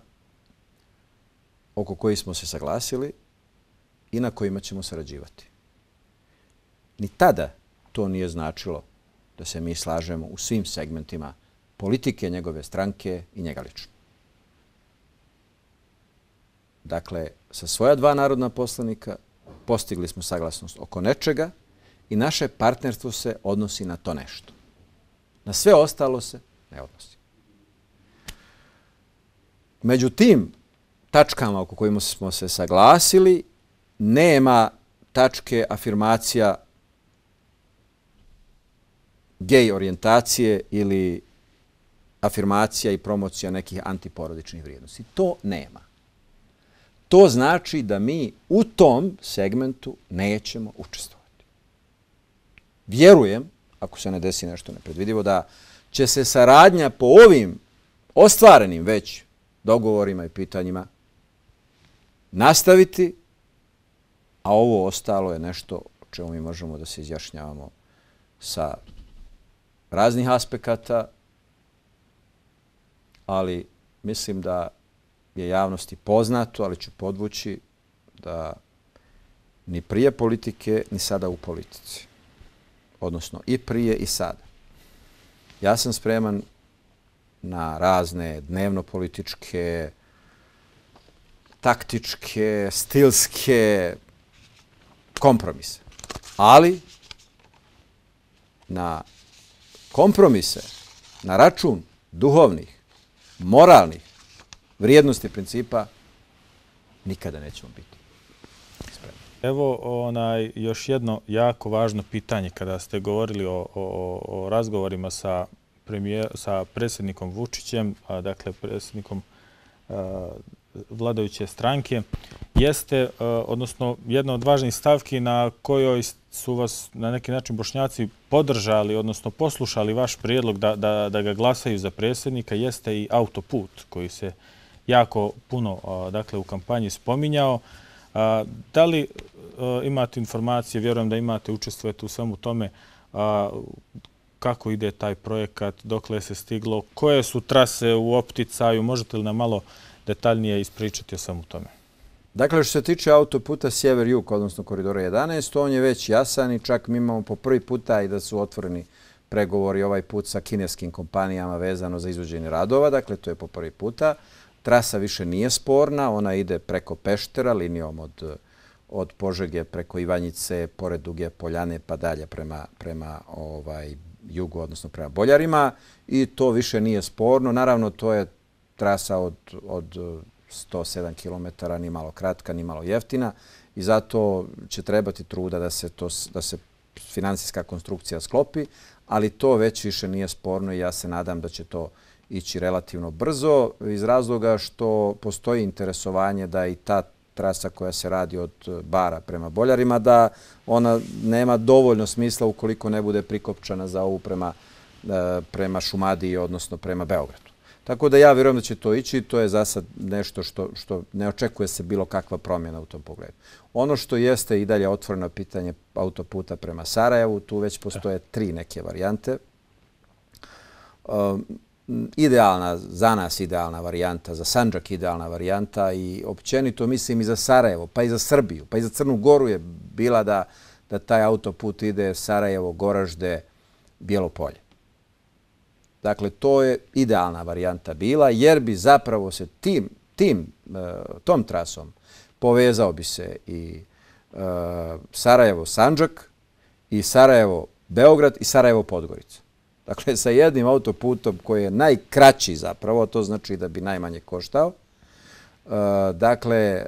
oko koji smo se saglasili i na kojima ćemo sarađivati. Ni tada to nije značilo da se mi slažemo u svim segmentima politike njegove stranke i njega lično. Dakle, sa svoja dva narodna poslanika postigli smo saglasnost oko nečega i naše partnerstvo se odnosi na to nešto. Na sve ostalo se ne odnosi. Među tim tačkama oko kojima smo se saglasili, nema tačke afirmacija gej orijentacije ili afirmacija i promocija nekih antiporodičnih vrijednosti. To nema. To znači da mi u tom segmentu nećemo učestvovati. Vjerujem, ako se ne desi nešto nepredvidivo, da će se saradnja po ovim ostvarenim već dogovorima i pitanjima nastaviti, a ovo ostalo je nešto o čemu mi možemo da se izjašnjavamo sa raznih aspekata, ali mislim da je javnosti poznato, ali ću podvući da ni prije politike, ni sada u politici. Odnosno i prije i sada. Ja sam spreman na razne dnevno-političke, taktičke, stilske kompromise. Ali na kompromise, na račun duhovnih, moralnih vrijednosti principa nikada nećemo biti. Spremni. Evo onaj, još jedno jako važno pitanje kada ste govorili o, o, o razgovorima sa sa predsjednikom Vučićem, dakle predsjednikom vladajuće stranke, jeste, odnosno, jedna od važnijih stavki na kojoj su vas na neki način bošnjaci podržali, odnosno poslušali vaš prijedlog da ga glasaju za predsjednika, jeste i autoput koji se jako puno dakle, u kampanji spominjao. Da li imate informacije, vjerujem da imate, učestvujete u svemu tome, kako ide taj projekat, dokle se stiglo, koje su trase u opticaju, možete li nam malo detaljnije ispričati o svemu tome? Dakle, što se tiče autoputa Sjever-Jug, odnosno koridora 11, on je već jasan i čak mi imamo po prvi puta i da su otvoreni pregovori ovaj put sa kineskim kompanijama vezano za izvođenje radova, dakle, to je po prvi puta. Trasa više nije sporna, ona ide preko Peštera, linijom od, od Požege preko Ivanjice, pored Duge Poljane pa dalje prema, prema ovaj jugu, odnosno prema Boljarima i to više nije sporno. Naravno, to je trasa od, od 107 e, km, ni malo kratka, ni malo jeftina i zato će trebati truda da se, to, da se financijska konstrukcija sklopi, ali to već više nije sporno i ja se nadam da će to ići relativno brzo iz razloga što postoji interesovanje da i ta trasa koja se radi od e, bara prema boljarima, da ona nema dovoljno smisla ukoliko ne bude prikopčana za ovu prema, e, prema Šumadiji, odnosno prema Beogradu. Tako da ja vjerujem da će to ići i to je za sad nešto što, što ne očekuje se bilo kakva promjena u tom pogledu. Ono što jeste i dalje otvoreno pitanje autoputa prema Sarajevu, tu već postoje e. tri neke varijante idealna za nas idealna varijanta, za Sanđak idealna varijanta i općenito mislim i za Sarajevo, pa i za Srbiju, pa i za Crnu Goru je bila da, da taj autoput ide Sarajevo, Goražde, Bjelopolje. Dakle, to je idealna varijanta bila jer bi zapravo se tim, tim, e, tom trasom povezao bi se i e, Sarajevo-Sanđak i Sarajevo-Beograd i Sarajevo-Podgorica. Dakle, sa jednim autoputom koji je najkraći zapravo, to znači da bi najmanje koštao, eh, dakle, eh,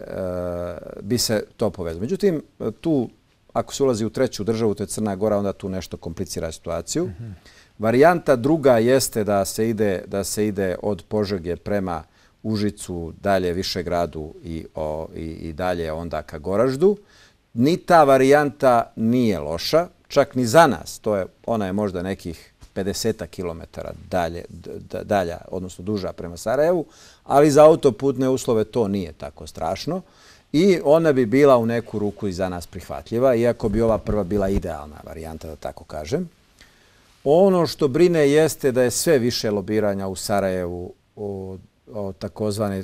bi se to povezalo. Međutim, tu, ako se ulazi u treću državu, to je Crna Gora, onda tu nešto komplicira situaciju. Mhm. Varijanta druga jeste da se ide, da se ide od Požege prema Užicu, dalje Višegradu i, o, i, i dalje onda ka Goraždu. Ni ta varijanta nije loša, čak ni za nas. To je, ona je možda nekih 50 km dalje, dalja, odnosno duža prema Sarajevu, ali za autoputne uslove to nije tako strašno i ona bi bila u neku ruku i za nas prihvatljiva, iako bi ova prva bila idealna varijanta, da tako kažem. Ono što brine jeste da je sve više lobiranja u Sarajevu o takozvane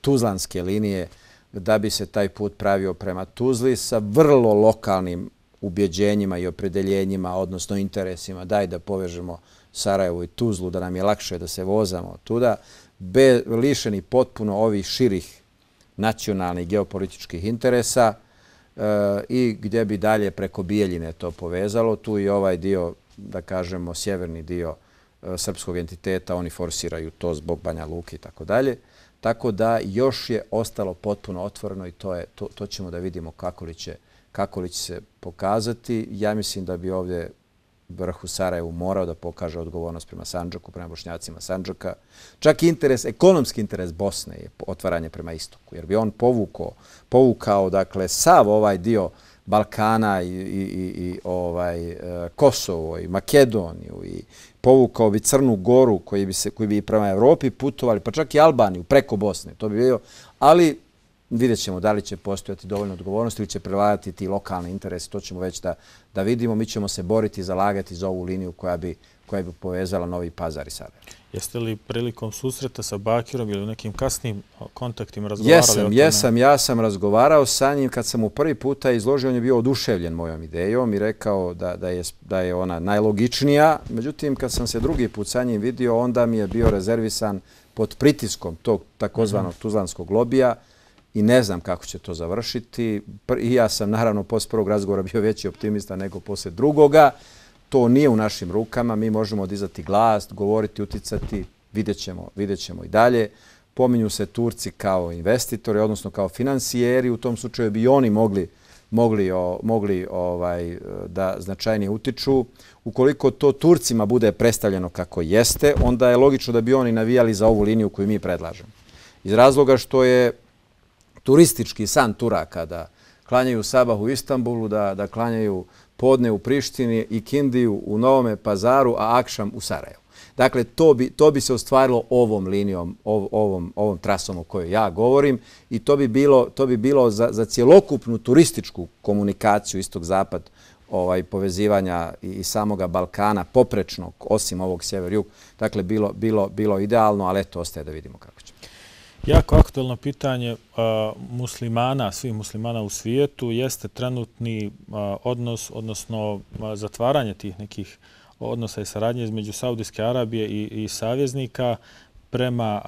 tuzlanske linije da bi se taj put pravio prema Tuzli sa vrlo lokalnim ubjeđenjima i opredeljenjima, odnosno interesima, daj da povežemo Sarajevo i Tuzlu, da nam je lakše da se vozamo tuda, lišeni potpuno ovih širih nacionalnih geopolitičkih interesa e, i gdje bi dalje preko Bijeljine to povezalo. Tu i ovaj dio, da kažemo, sjeverni dio e, srpskog entiteta, oni forsiraju to zbog Banja Luki i tako dalje. Tako da još je ostalo potpuno otvoreno i to ćemo da vidimo kako li će kako li će se pokazati. Ja mislim da bi ovdje vrhu Sarajevu morao da pokaže odgovornost prema Sanđaku, prema bošnjacima Sanđaka. Čak i interes, ekonomski interes Bosne je otvaranje prema istoku, jer bi on povukao, povukao dakle, sav ovaj dio Balkana i, i, i, i ovaj, e, Kosovo i Makedoniju i povukao bi Crnu Goru koji bi, se, koji bi prema Evropi putovali, pa čak i Albaniju preko Bosne. To bi bio, ali Vidjet ćemo da li će postojati dovoljno odgovornosti ili će prevladati ti lokalni interesi. To ćemo već da, da vidimo. Mi ćemo se boriti i zalagati za ovu liniju koja bi, koja bi povezala Novi Pazar i Sarajevo. Jeste li prilikom susreta sa Bakirom ili nekim kasnim kontaktima razgovarali o tome? Jesam, jesam. ja sam razgovarao sa njim. Kad sam mu prvi puta izložio, on je bio oduševljen mojom idejom i rekao da, da, je, da je ona najlogičnija. Međutim, kad sam se drugi put sa njim vidio, onda mi je bio rezervisan pod pritiskom tog takozvanog mhm. tuzlanskog lobija i ne znam kako će to završiti. I ja sam naravno posle prvog razgovora bio veći optimista nego posle drugoga. To nije u našim rukama. Mi možemo odizati glas, govoriti, uticati. Vidjet ćemo, vidjet ćemo i dalje. Pominju se Turci kao investitori, odnosno kao financijeri. U tom slučaju bi oni mogli mogli, o, mogli ovaj da značajnije utiču. Ukoliko to Turcima bude predstavljeno kako jeste, onda je logično da bi oni navijali za ovu liniju koju mi predlažemo. Iz razloga što je turistički san Turaka da klanjaju sabah u Istanbulu, da, da klanjaju podne u Prištini i Kindiju u Novome pazaru, a Akšam u Sarajevu. Dakle, to bi, to bi se ostvarilo ovom linijom, ov, ovom, ovom trasom o kojoj ja govorim i to bi bilo, to bi bilo za, za cjelokupnu turističku komunikaciju istog zapad ovaj povezivanja i, i samoga Balkana poprečnog osim ovog sjever jug dakle bilo bilo bilo idealno ali eto ostaje da vidimo kako Jako aktualno pitanje muslimana, svih muslimana u svijetu, jeste trenutni odnos, odnosno zatvaranje tih nekih odnosa i saradnje između Saudijske Arabije i, i savjeznika prema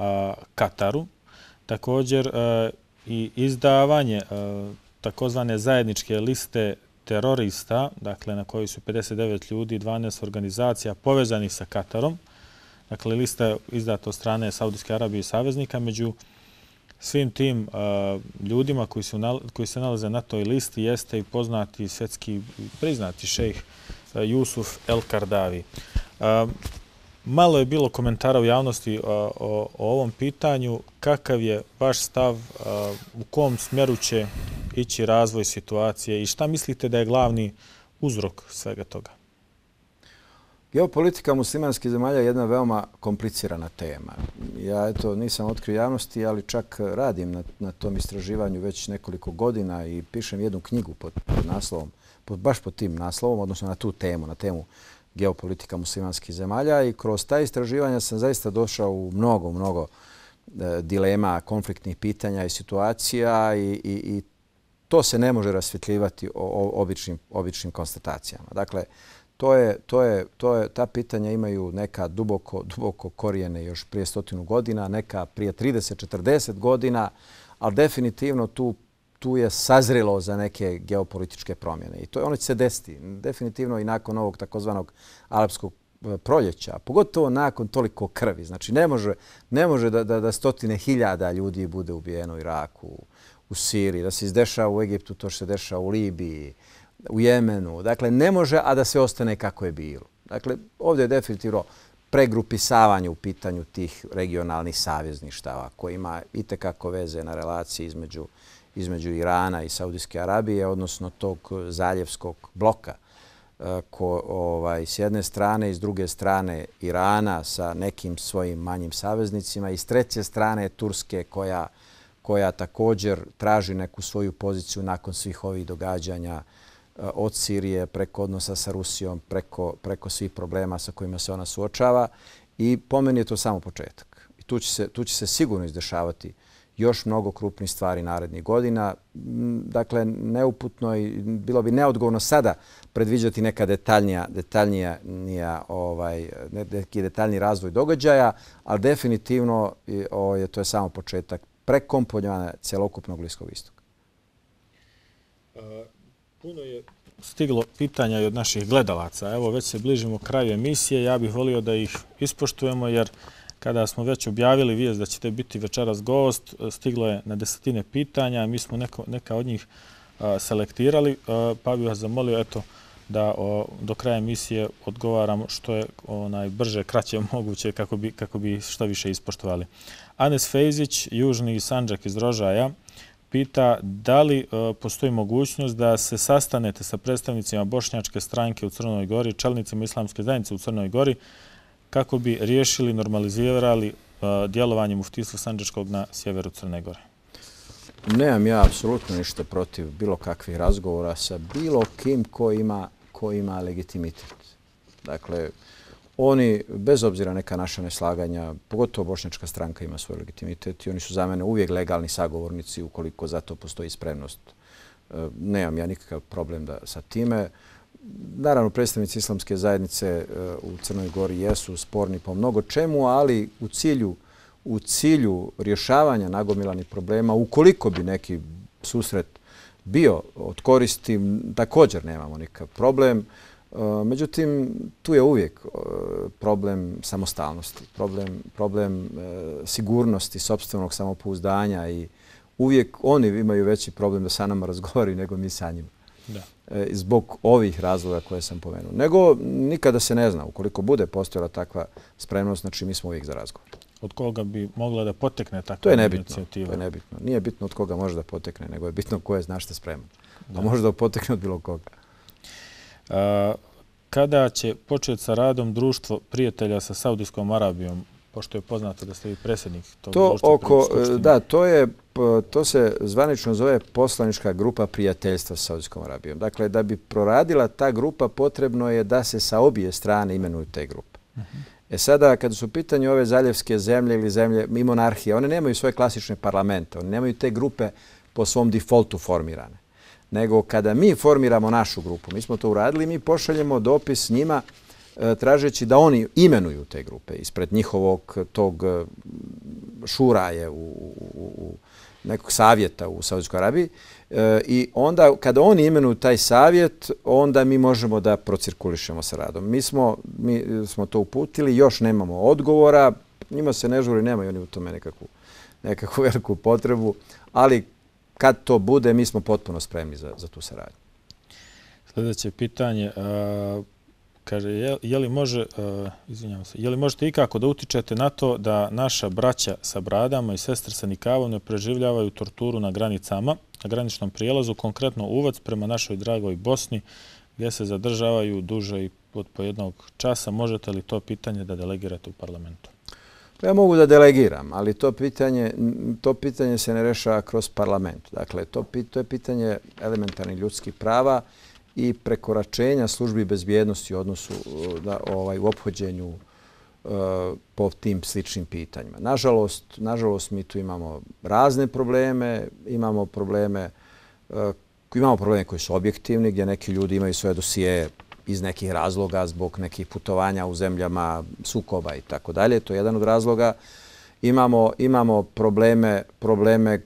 Kataru. Također i izdavanje takozvane zajedničke liste terorista, dakle na kojoj su 59 ljudi, 12 organizacija povezanih sa Katarom, Dakle, lista je izdata od strane Saudijske Arabije i Saveznika. Među svim tim e, ljudima koji, se nalaze na toj listi jeste i poznati svjetski priznati šejh e, Jusuf El Kardavi. E, malo je bilo komentara u javnosti o ovom pitanju. Kakav je vaš stav, u kom smjeru će ići razvoj situacije i šta mislite da je glavni uzrok svega toga? Geopolitika muslimanskih zemalja je jedna veoma komplicirana tema. Ja eto nisam otkrio javnosti, ali čak radim na, na tom istraživanju već nekoliko godina i pišem jednu knjigu pod, naslovom, baš pod tim naslovom, odnosno na tu temu, na temu geopolitika muslimanskih zemalja i kroz ta istraživanja sam zaista došao u mnogo, mnogo e, dilema, konfliktnih pitanja i situacija i, i, i to se ne može rasvjetljivati običnim, običnim konstatacijama. Dakle, uh, To je, to je, to je, ta pitanja imaju neka duboko, duboko korijene još prije stotinu godina, neka prije 30-40 godina, ali definitivno tu, tu je sazrilo za neke geopolitičke promjene. I to je ono će se desiti. Definitivno i nakon ovog takozvanog arapskog e, proljeća, pogotovo nakon toliko krvi. Znači, ne može, ne može da, da, da stotine hiljada ljudi bude ubijeno u Iraku, u Siriji, da se izdešava u Egiptu to što se dešava u Libiji u Jemenu. Dakle, ne može, a da se ostane kako je bilo. Dakle, ovdje je definitivno pregrupisavanje u pitanju tih regionalnih savjezništava koji ima itekako veze na relaciji između, između Irana i Saudijske Arabije, odnosno tog zaljevskog bloka e, ko, ovaj, s jedne strane i s druge strane Irana sa nekim svojim manjim saveznicima i s treće strane Turske koja, koja također traži neku svoju poziciju nakon svih ovih događanja od Sirije preko odnosa sa Rusijom, preko, preko svih problema sa kojima se ona suočava. I po meni je to samo početak. I tu, će se, tu će se sigurno izdešavati još mnogo krupnih stvari narednih godina. Dakle, neuputno i bilo bi neodgovorno sada predviđati neka detaljnija, detaljnija nija, ovaj, neki detaljni razvoj događaja, ali definitivno je ovaj, to je samo početak prekomponjavanja celokupnog Bliskog istoka. Puno je stiglo pitanja i od naših gledalaca. Evo, već se bližimo kraju emisije. Ja bih volio da ih ispoštujemo, jer kada smo već objavili vijest da ćete biti večeras gost, stiglo je na desetine pitanja. Mi smo neko, neka od njih selektirali, pa bih vas zamolio, eto, da do kraja emisije odgovaram što je onaj brže, kraće [laughs] moguće kako bi, kako bi što više ispoštovali. Anes Fejzić, južni Sanđak iz Rožaja, pita da li e, postoji mogućnost da se sastanete sa predstavnicima Bošnjačke stranke u Crnoj Gori, čelnicima Islamske zajednice u Crnoj Gori, kako bi riješili, normalizirali e, djelovanje muftisla Sanđečkog na sjeveru Crne Gore? Nemam ja apsolutno ništa protiv bilo kakvih razgovora sa bilo kim ko ima legitimitet. Dakle, oni, bez obzira neka naša neslaganja, pogotovo bošnjačka stranka ima svoj legitimitet i oni su za mene uvijek legalni sagovornici ukoliko za to postoji spremnost. E, nemam ja nikakav problem da sa time. Naravno, predstavnici islamske zajednice e, u Crnoj Gori jesu sporni po mnogo čemu, ali u cilju u cilju rješavanja nagomilanih problema, ukoliko bi neki susret bio od koristi, također nemamo nikakav problem. Eh, međutim, tu je uvijek eh, problem samostalnosti, problem, problem eh, sigurnosti sobstvenog samopouzdanja i uvijek oni imaju veći problem da sa nama [laughs] razgovaraju nego mi sa njima. Da. Zbog ovih razloga koje sam pomenuo. Nego nikada se ne zna ukoliko bude postojala takva spremnost, znači mi smo uvijek za razgovor. Od koga bi mogla da potekne takva inicijativa? To je nebitno. Nije bitno od koga može da potekne, nego je bitno ko je znašte spreman. Pa da. A može da potekne od bilo koga kada će početi sa radom društvo prijatelja sa Saudijskom Arabijom, pošto je poznato da ste i predsjednik tog to društva oko, e, Da, to, je, to se zvanično zove poslanička grupa prijateljstva sa Saudijskom Arabijom. Dakle, da bi proradila ta grupa, potrebno je da se sa obje strane imenuju te grupe. Uh E sada, kada su pitanje ove zaljevske zemlje ili zemlje i monarhije, one nemaju svoje klasične parlamente, one nemaju te grupe po svom defaultu formirane nego kada mi formiramo našu grupu, mi smo to uradili, mi pošaljemo dopis njima e, tražeći da oni imenuju te grupe ispred njihovog tog e, šuraje u, u, nekog savjeta u Saudijskoj Arabiji. E, I onda kada oni imenuju taj savjet, onda mi možemo da procirkulišemo sa radom. Mi smo, mi smo to uputili, još nemamo odgovora, njima se ne žuri, nemaju oni u tome nekakvu, nekakvu veliku potrebu, ali kad to bude, mi smo potpuno spremni za tu saradnju. Sljedeće pitanje, kaže, je li može, izvinjam se, je li možete ikako da utičete na to da naša braća sa bradama i sestre sa nikavom ne preživljavaju torturu na granicama, na graničnom prijelazu, konkretno uvac prema našoj dragoj Bosni, gdje se zadržavaju duže i od pojednog časa, možete li to pitanje da delegirate u parlamentu? Ja mogu da delegiram, ali to pitanje se ne rešava kroz parlament. Dakle, to je pitanje elementarnih ljudskih prava i prekoračenja službi bezbjednosti u odnosu uh, ovaj, u obhođenju uh, po tim sličnim pitanjima. Nažalost, mi tu imamo razne probleme. Uh, imamo probleme koji su objektivni, gdje neki ljudi imaju svoje dosije iz nekih razloga, zbog nekih putovanja u zemljama, sukoba i tako dalje. To je jedan od razloga. Imamo, imamo probleme, probleme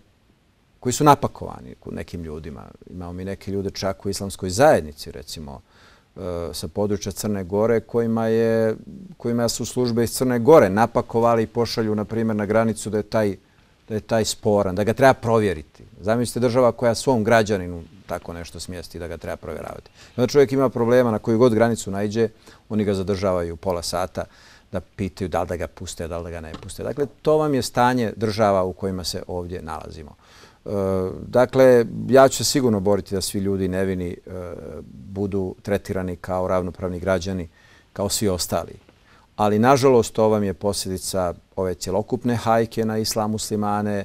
koji su napakovani nekim ljudima. Imamo mi neke ljude čak u islamskoj zajednici, recimo, e, sa područja Crne Gore kojima, je, kojima su službe iz Crne Gore napakovali i pošalju, na primjer, na granicu da je taj da je taj sporan, da ga treba provjeriti. Zamislite država koja svom građaninu tako nešto smijesti da ga treba provjeravati. Onda čovjek ima problema na koju god granicu najđe, oni ga zadržavaju pola sata da pitaju da li da ga puste, da li da ga ne puste. Dakle, to vam je stanje država u kojima se ovdje nalazimo. E, dakle, ja ću se sigurno boriti da svi ljudi nevini e, budu tretirani kao ravnopravni građani, kao svi ostali ali nažalost to vam je posljedica ove cjelokupne hajke na islam muslimane, e,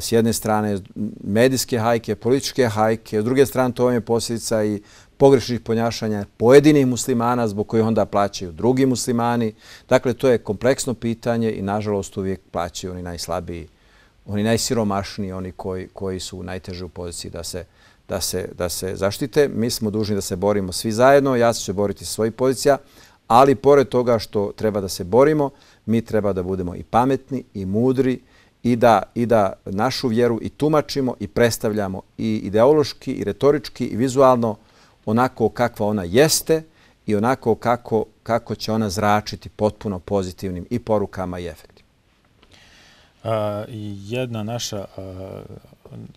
s jedne strane medijske hajke, političke hajke, s druge strane to vam je posljedica i pogrešnih ponjašanja pojedinih muslimana zbog kojih onda plaćaju drugi muslimani. Dakle, to je kompleksno pitanje i nažalost uvijek plaćaju oni najslabiji, oni najsiromašniji, oni koji, koji su u najtežoj poziciji da se, da, se, da se zaštite. Mi smo dužni da se borimo svi zajedno. Ja ću se boriti svojih pozicija. Ali pored toga što treba da se borimo, mi treba da budemo i pametni i mudri i da, i da našu vjeru i tumačimo i predstavljamo i ideološki i retorički i vizualno onako kakva ona jeste i onako kako, kako će ona zračiti potpuno pozitivnim i porukama i efektima. A, jedna naša, a,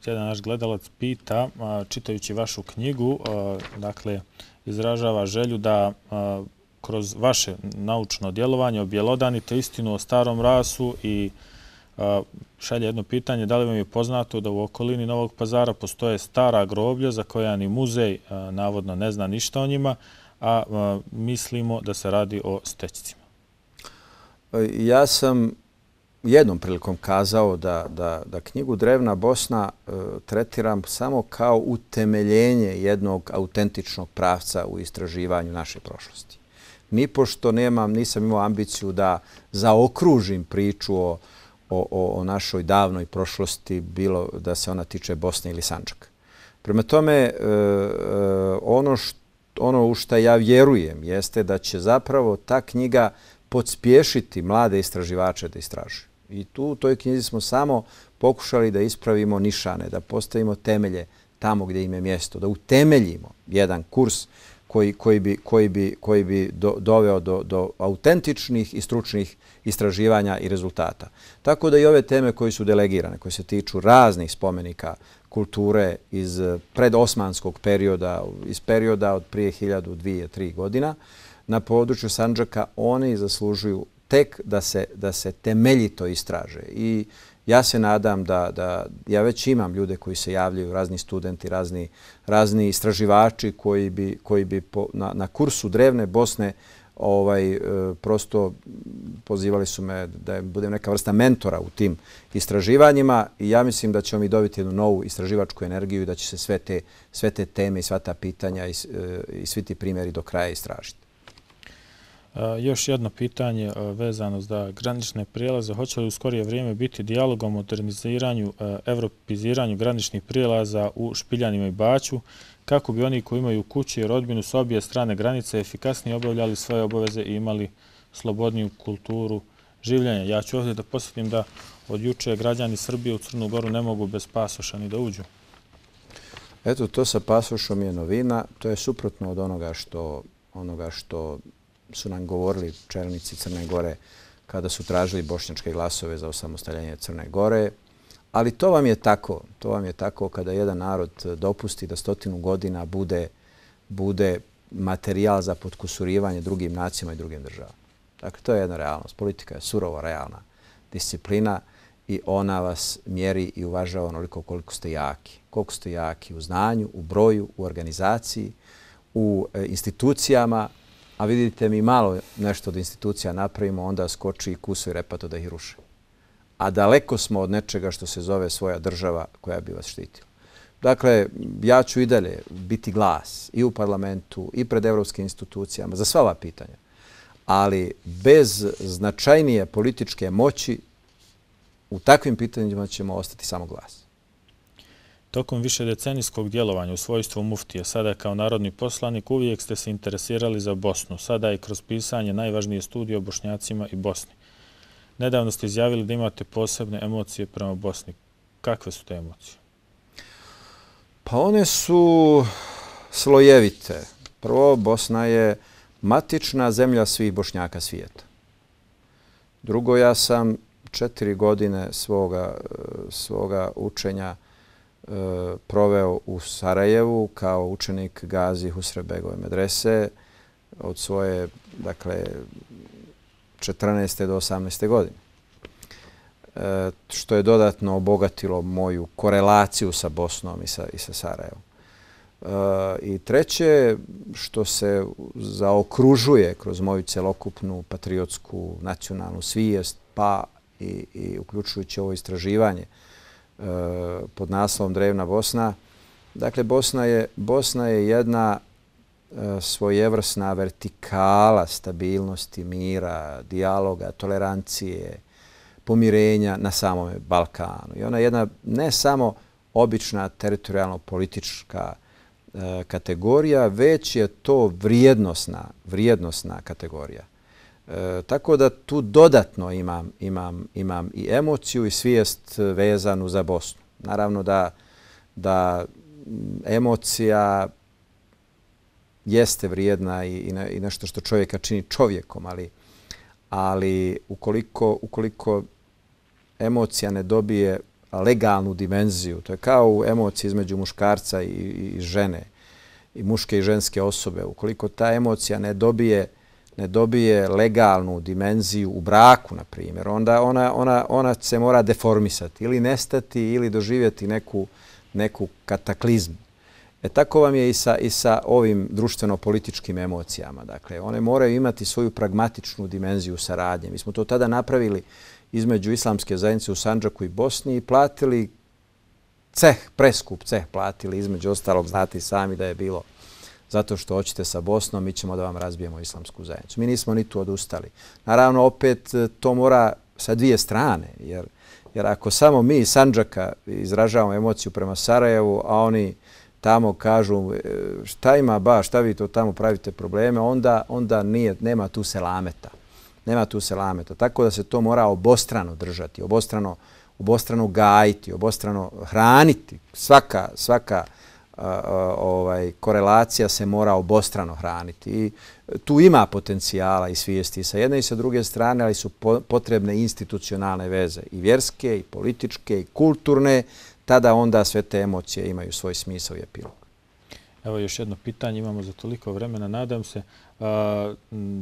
jedan naš gledalac pita, a, čitajući vašu knjigu, a, dakle, izražava želju da a, kroz vaše naučno djelovanje objelodanite istinu o starom rasu i šalje jedno pitanje, da li vam je poznato da u okolini Novog pazara postoje stara groblja za koja ni muzej navodno ne zna ništa o njima, a mislimo da se radi o stećicima? E, ja sam jednom prilikom kazao da, da, da knjigu Drevna Bosna e, tretiram samo kao utemeljenje jednog autentičnog pravca u istraživanju naše prošlosti pošto nemam, nisam imao ambiciju da zaokružim priču o, o, o našoj davnoj prošlosti, bilo da se ona tiče Bosne ili Sančaka. Prema tome, e, e, ono, ono u što ja vjerujem jeste da će zapravo ta knjiga podspješiti mlade istraživače da istražuju. I tu u toj knjizi smo samo pokušali da ispravimo nišane, da postavimo temelje tamo gdje im je mjesto, da utemeljimo jedan kurs koji, koji bi, koji bi, koji bi do, doveo do, do autentičnih i stručnih istraživanja i rezultata. Tako da i ove teme koji su delegirane, koji se tiču raznih spomenika kulture iz eh, predosmanskog perioda, iz perioda od prije 1000-2003 godina, na području Sanđaka, one i zaslužuju tek da se, da se temeljito istraže. I Ja se nadam da, da ja već imam ljude koji se javljaju, razni studenti, razni, razni istraživači koji bi, koji bi po, na, na kursu Drevne Bosne ovaj e, prosto pozivali su me da budem neka vrsta mentora u tim istraživanjima i ja mislim da ćemo mi dobiti jednu novu istraživačku energiju i da će se sve te, sve te teme i sva ta pitanja i, e, i svi ti primjeri do kraja istražiti. E, još jedno pitanje e, vezano za granične prijelaze. Hoće li u skorije vrijeme biti dialog o moderniziranju, e, evropiziranju graničnih prijelaza u Špiljanima i Baću kako bi oni koji imaju kuće i rodbinu s obje strane granice efikasnije obavljali svoje obaveze i imali slobodniju kulturu življenja. Ja ću ovdje da posjetim da od juče građani Srbije u Crnu Goru ne mogu bez pasoša ni da uđu. Eto, to sa pasošom je novina. To je suprotno od onoga što su nam govorili čelnici Crne Gore kada su tražili bošnjačke glasove za osamostaljanje Crne Gore. Ali to vam je tako. To vam je tako kada jedan narod dopusti da stotinu godina bude, bude materijal za podkusurivanje drugim nacijama i drugim državama. Dakle, to je jedna realnost. Politika je surova, realna disciplina i ona vas mjeri i uvažava onoliko koliko ste jaki. Koliko ste jaki u znanju, u broju, u organizaciji, u e, institucijama, a vidite mi malo nešto od institucija napravimo, onda skoči i kusu i repato da ih ruše. A daleko smo od nečega što se zove svoja država koja bi vas štitila. Dakle, ja ću i dalje biti glas i u parlamentu i pred evropskim institucijama za sva ova pitanja. Ali bez značajnije političke moći u takvim pitanjima ćemo ostati samo glas. Tokom više decenijskog djelovanja u svojstvu muftije, sada kao narodni poslanik, uvijek ste se interesirali za Bosnu, sada i kroz pisanje najvažnije studije o bošnjacima i Bosni. Nedavno ste izjavili da imate posebne emocije prema Bosni. Kakve su te emocije? Pa one su slojevite. Prvo, Bosna je matična zemlja svih bošnjaka svijeta. Drugo, ja sam četiri godine svoga eh, učenja učenja E, proveo u Sarajevu kao učenik Gazi Husrebegove medrese od svoje, dakle, 14. do 18. godine. E, što je dodatno obogatilo moju korelaciju sa Bosnom i sa, i sa Sarajevom. E, I treće, što se zaokružuje kroz moju celokupnu patriotsku nacionalnu svijest, pa i, i uključujući ovo istraživanje, Eh, pod naslovom Drevna Bosna. Dakle, Bosna je, Bosna je jedna eh, svojevrsna vertikala stabilnosti, mira, dijaloga, tolerancije, pomirenja na samom Balkanu. I ona je jedna ne samo obična teritorijalno-politička eh, kategorija, već je to vrijednosna, vrijednosna kategorija. E, tako da tu dodatno imam, imam, imam i emociju i svijest vezanu za Bosnu. Naravno da, da emocija jeste vrijedna i, i, nešto što čovjeka čini čovjekom, ali, ali ukoliko, ukoliko emocija ne dobije legalnu dimenziju, to je kao u emociji između muškarca i, i žene, i muške i ženske osobe, ukoliko ta emocija ne dobije uh, ne dobije legalnu dimenziju u braku, na primjer, onda ona ona, ona se mora deformisati ili nestati ili doživjeti neku neku kataklizmu. E tako vam je i sa i sa ovim društveno-političkim emocijama. Dakle, one moraju imati svoju pragmatičnu dimenziju saradnje. Mi smo to tada napravili između islamske zajednice u Sanđaku i Bosni i platili ceh, preskup ceh platili, između ostalog, znate sami da je bilo zato što hoćete sa Bosnom, mi ćemo da vam razbijemo islamsku zajednicu. Mi nismo ni tu odustali. Naravno, opet, e, to mora sa dvije strane, jer, jer ako samo mi iz Sanđaka izražavamo emociju prema Sarajevu, a oni tamo kažu e, šta ima ba, šta vi to tamo pravite probleme, onda, onda nije, nema tu selameta. Nema tu selameta. Tako da se to mora obostrano držati, obostrano, obostrano gajiti, obostrano hraniti. svaka, svaka, ovaj, korelacija se mora obostrano hraniti. I tu ima potencijala i svijesti sa jedne i sa druge strane, ali su potrebne institucionalne veze i vjerske, i političke, i kulturne. Tada onda sve te emocije imaju svoj smisao i epilog. Evo još jedno pitanje imamo za toliko vremena. Nadam se, uh,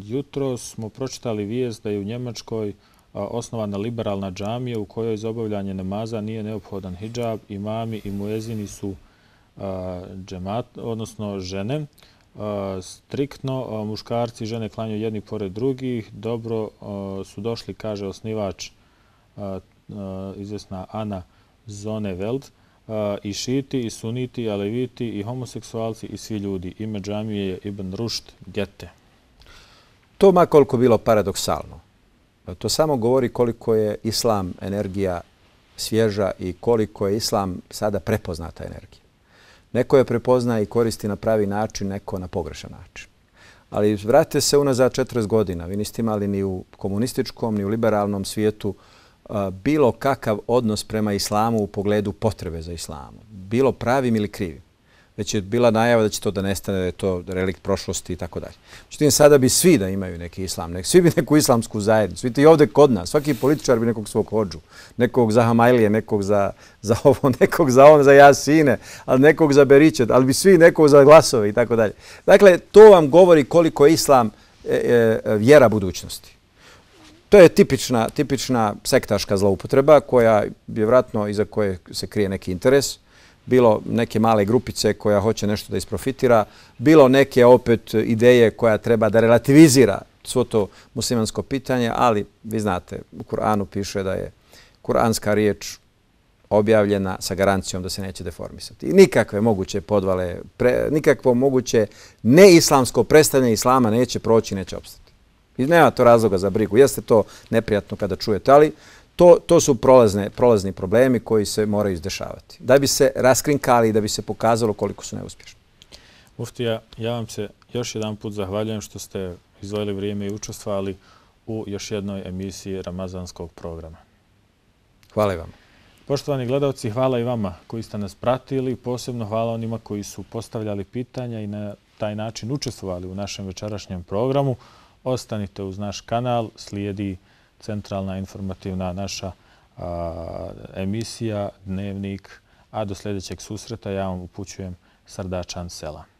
jutro smo pročitali vijest da je u Njemačkoj osnovana liberalna džamija u kojoj za obavljanje namaza nije neophodan hijab, imami i muezini su džemat, odnosno žene, striktno muškarci i žene klanjaju jedni pored drugih. Dobro su došli, kaže osnivač, izvjesna Ana Zoneveld, i šiti, i suniti, i aleviti, i homoseksualci, i svi ljudi. Ime džamije je Ibn Rušt, Gete. To koliko bilo paradoksalno. To samo govori koliko je islam energija svježa i koliko je islam sada prepoznata energija. Neko je prepozna i koristi na pravi način, neko na pogrešan način. Ali vratite se unazad 40 godina. Vi niste imali ni u komunističkom, ni u liberalnom svijetu bilo kakav odnos prema islamu u pogledu potrebe za islamu. Bilo pravim ili krivim već je bila najava da će to da nestane, da je to relikt prošlosti i tako dalje. Međutim, sada bi svi da imaju neki islam, nek, svi bi neku islamsku zajednicu. Vidite, i ovdje kod nas, svaki političar bi nekog svog hođu, nekog za Hamajlije, nekog za, za ovo, [laughs] nekog za on, za Jasine, ali nekog za Beričet, ali bi svi nekog za glasove i tako dalje. Dakle, to vam govori koliko je islam e, e, vjera budućnosti. To je tipična, tipična sektaška zloupotreba koja je vratno iza koje se krije neki interes. E, bilo neke male grupice koja hoće nešto da isprofitira, bilo neke opet ideje koja treba da relativizira svo to muslimansko pitanje, ali vi znate, u Kur'anu piše da je kur'anska riječ objavljena sa garancijom da se neće deformisati. I nikakve moguće podvale, pre, nikakvo moguće neislamsko predstavljanje islama neće proći, neće obstati. I nema to razloga za brigu. Jeste to neprijatno kada čujete, ali To su prolazni problemi koji se moraju izdešavati. Da bi se raskrinkali i da bi se pokazalo koliko su neuspješni. Uftija, ja vam se još jedan put zahvaljujem što ste izvojili vrijeme i učestvali u još jednoj emisiji Ramazanskog programa. Hvala i vama. Poštovani gledalci, hvala i vama koji ste nas pratili. Posebno hvala onima koji su postavljali pitanja i na taj način učestvovali u našem večerašnjem programu. Ostanite uz naš kanal, slijedi učestvo centralna informativna naša emisija, dnevnik, a do sljedećeg susreta ja vam upućujem srdačan selam.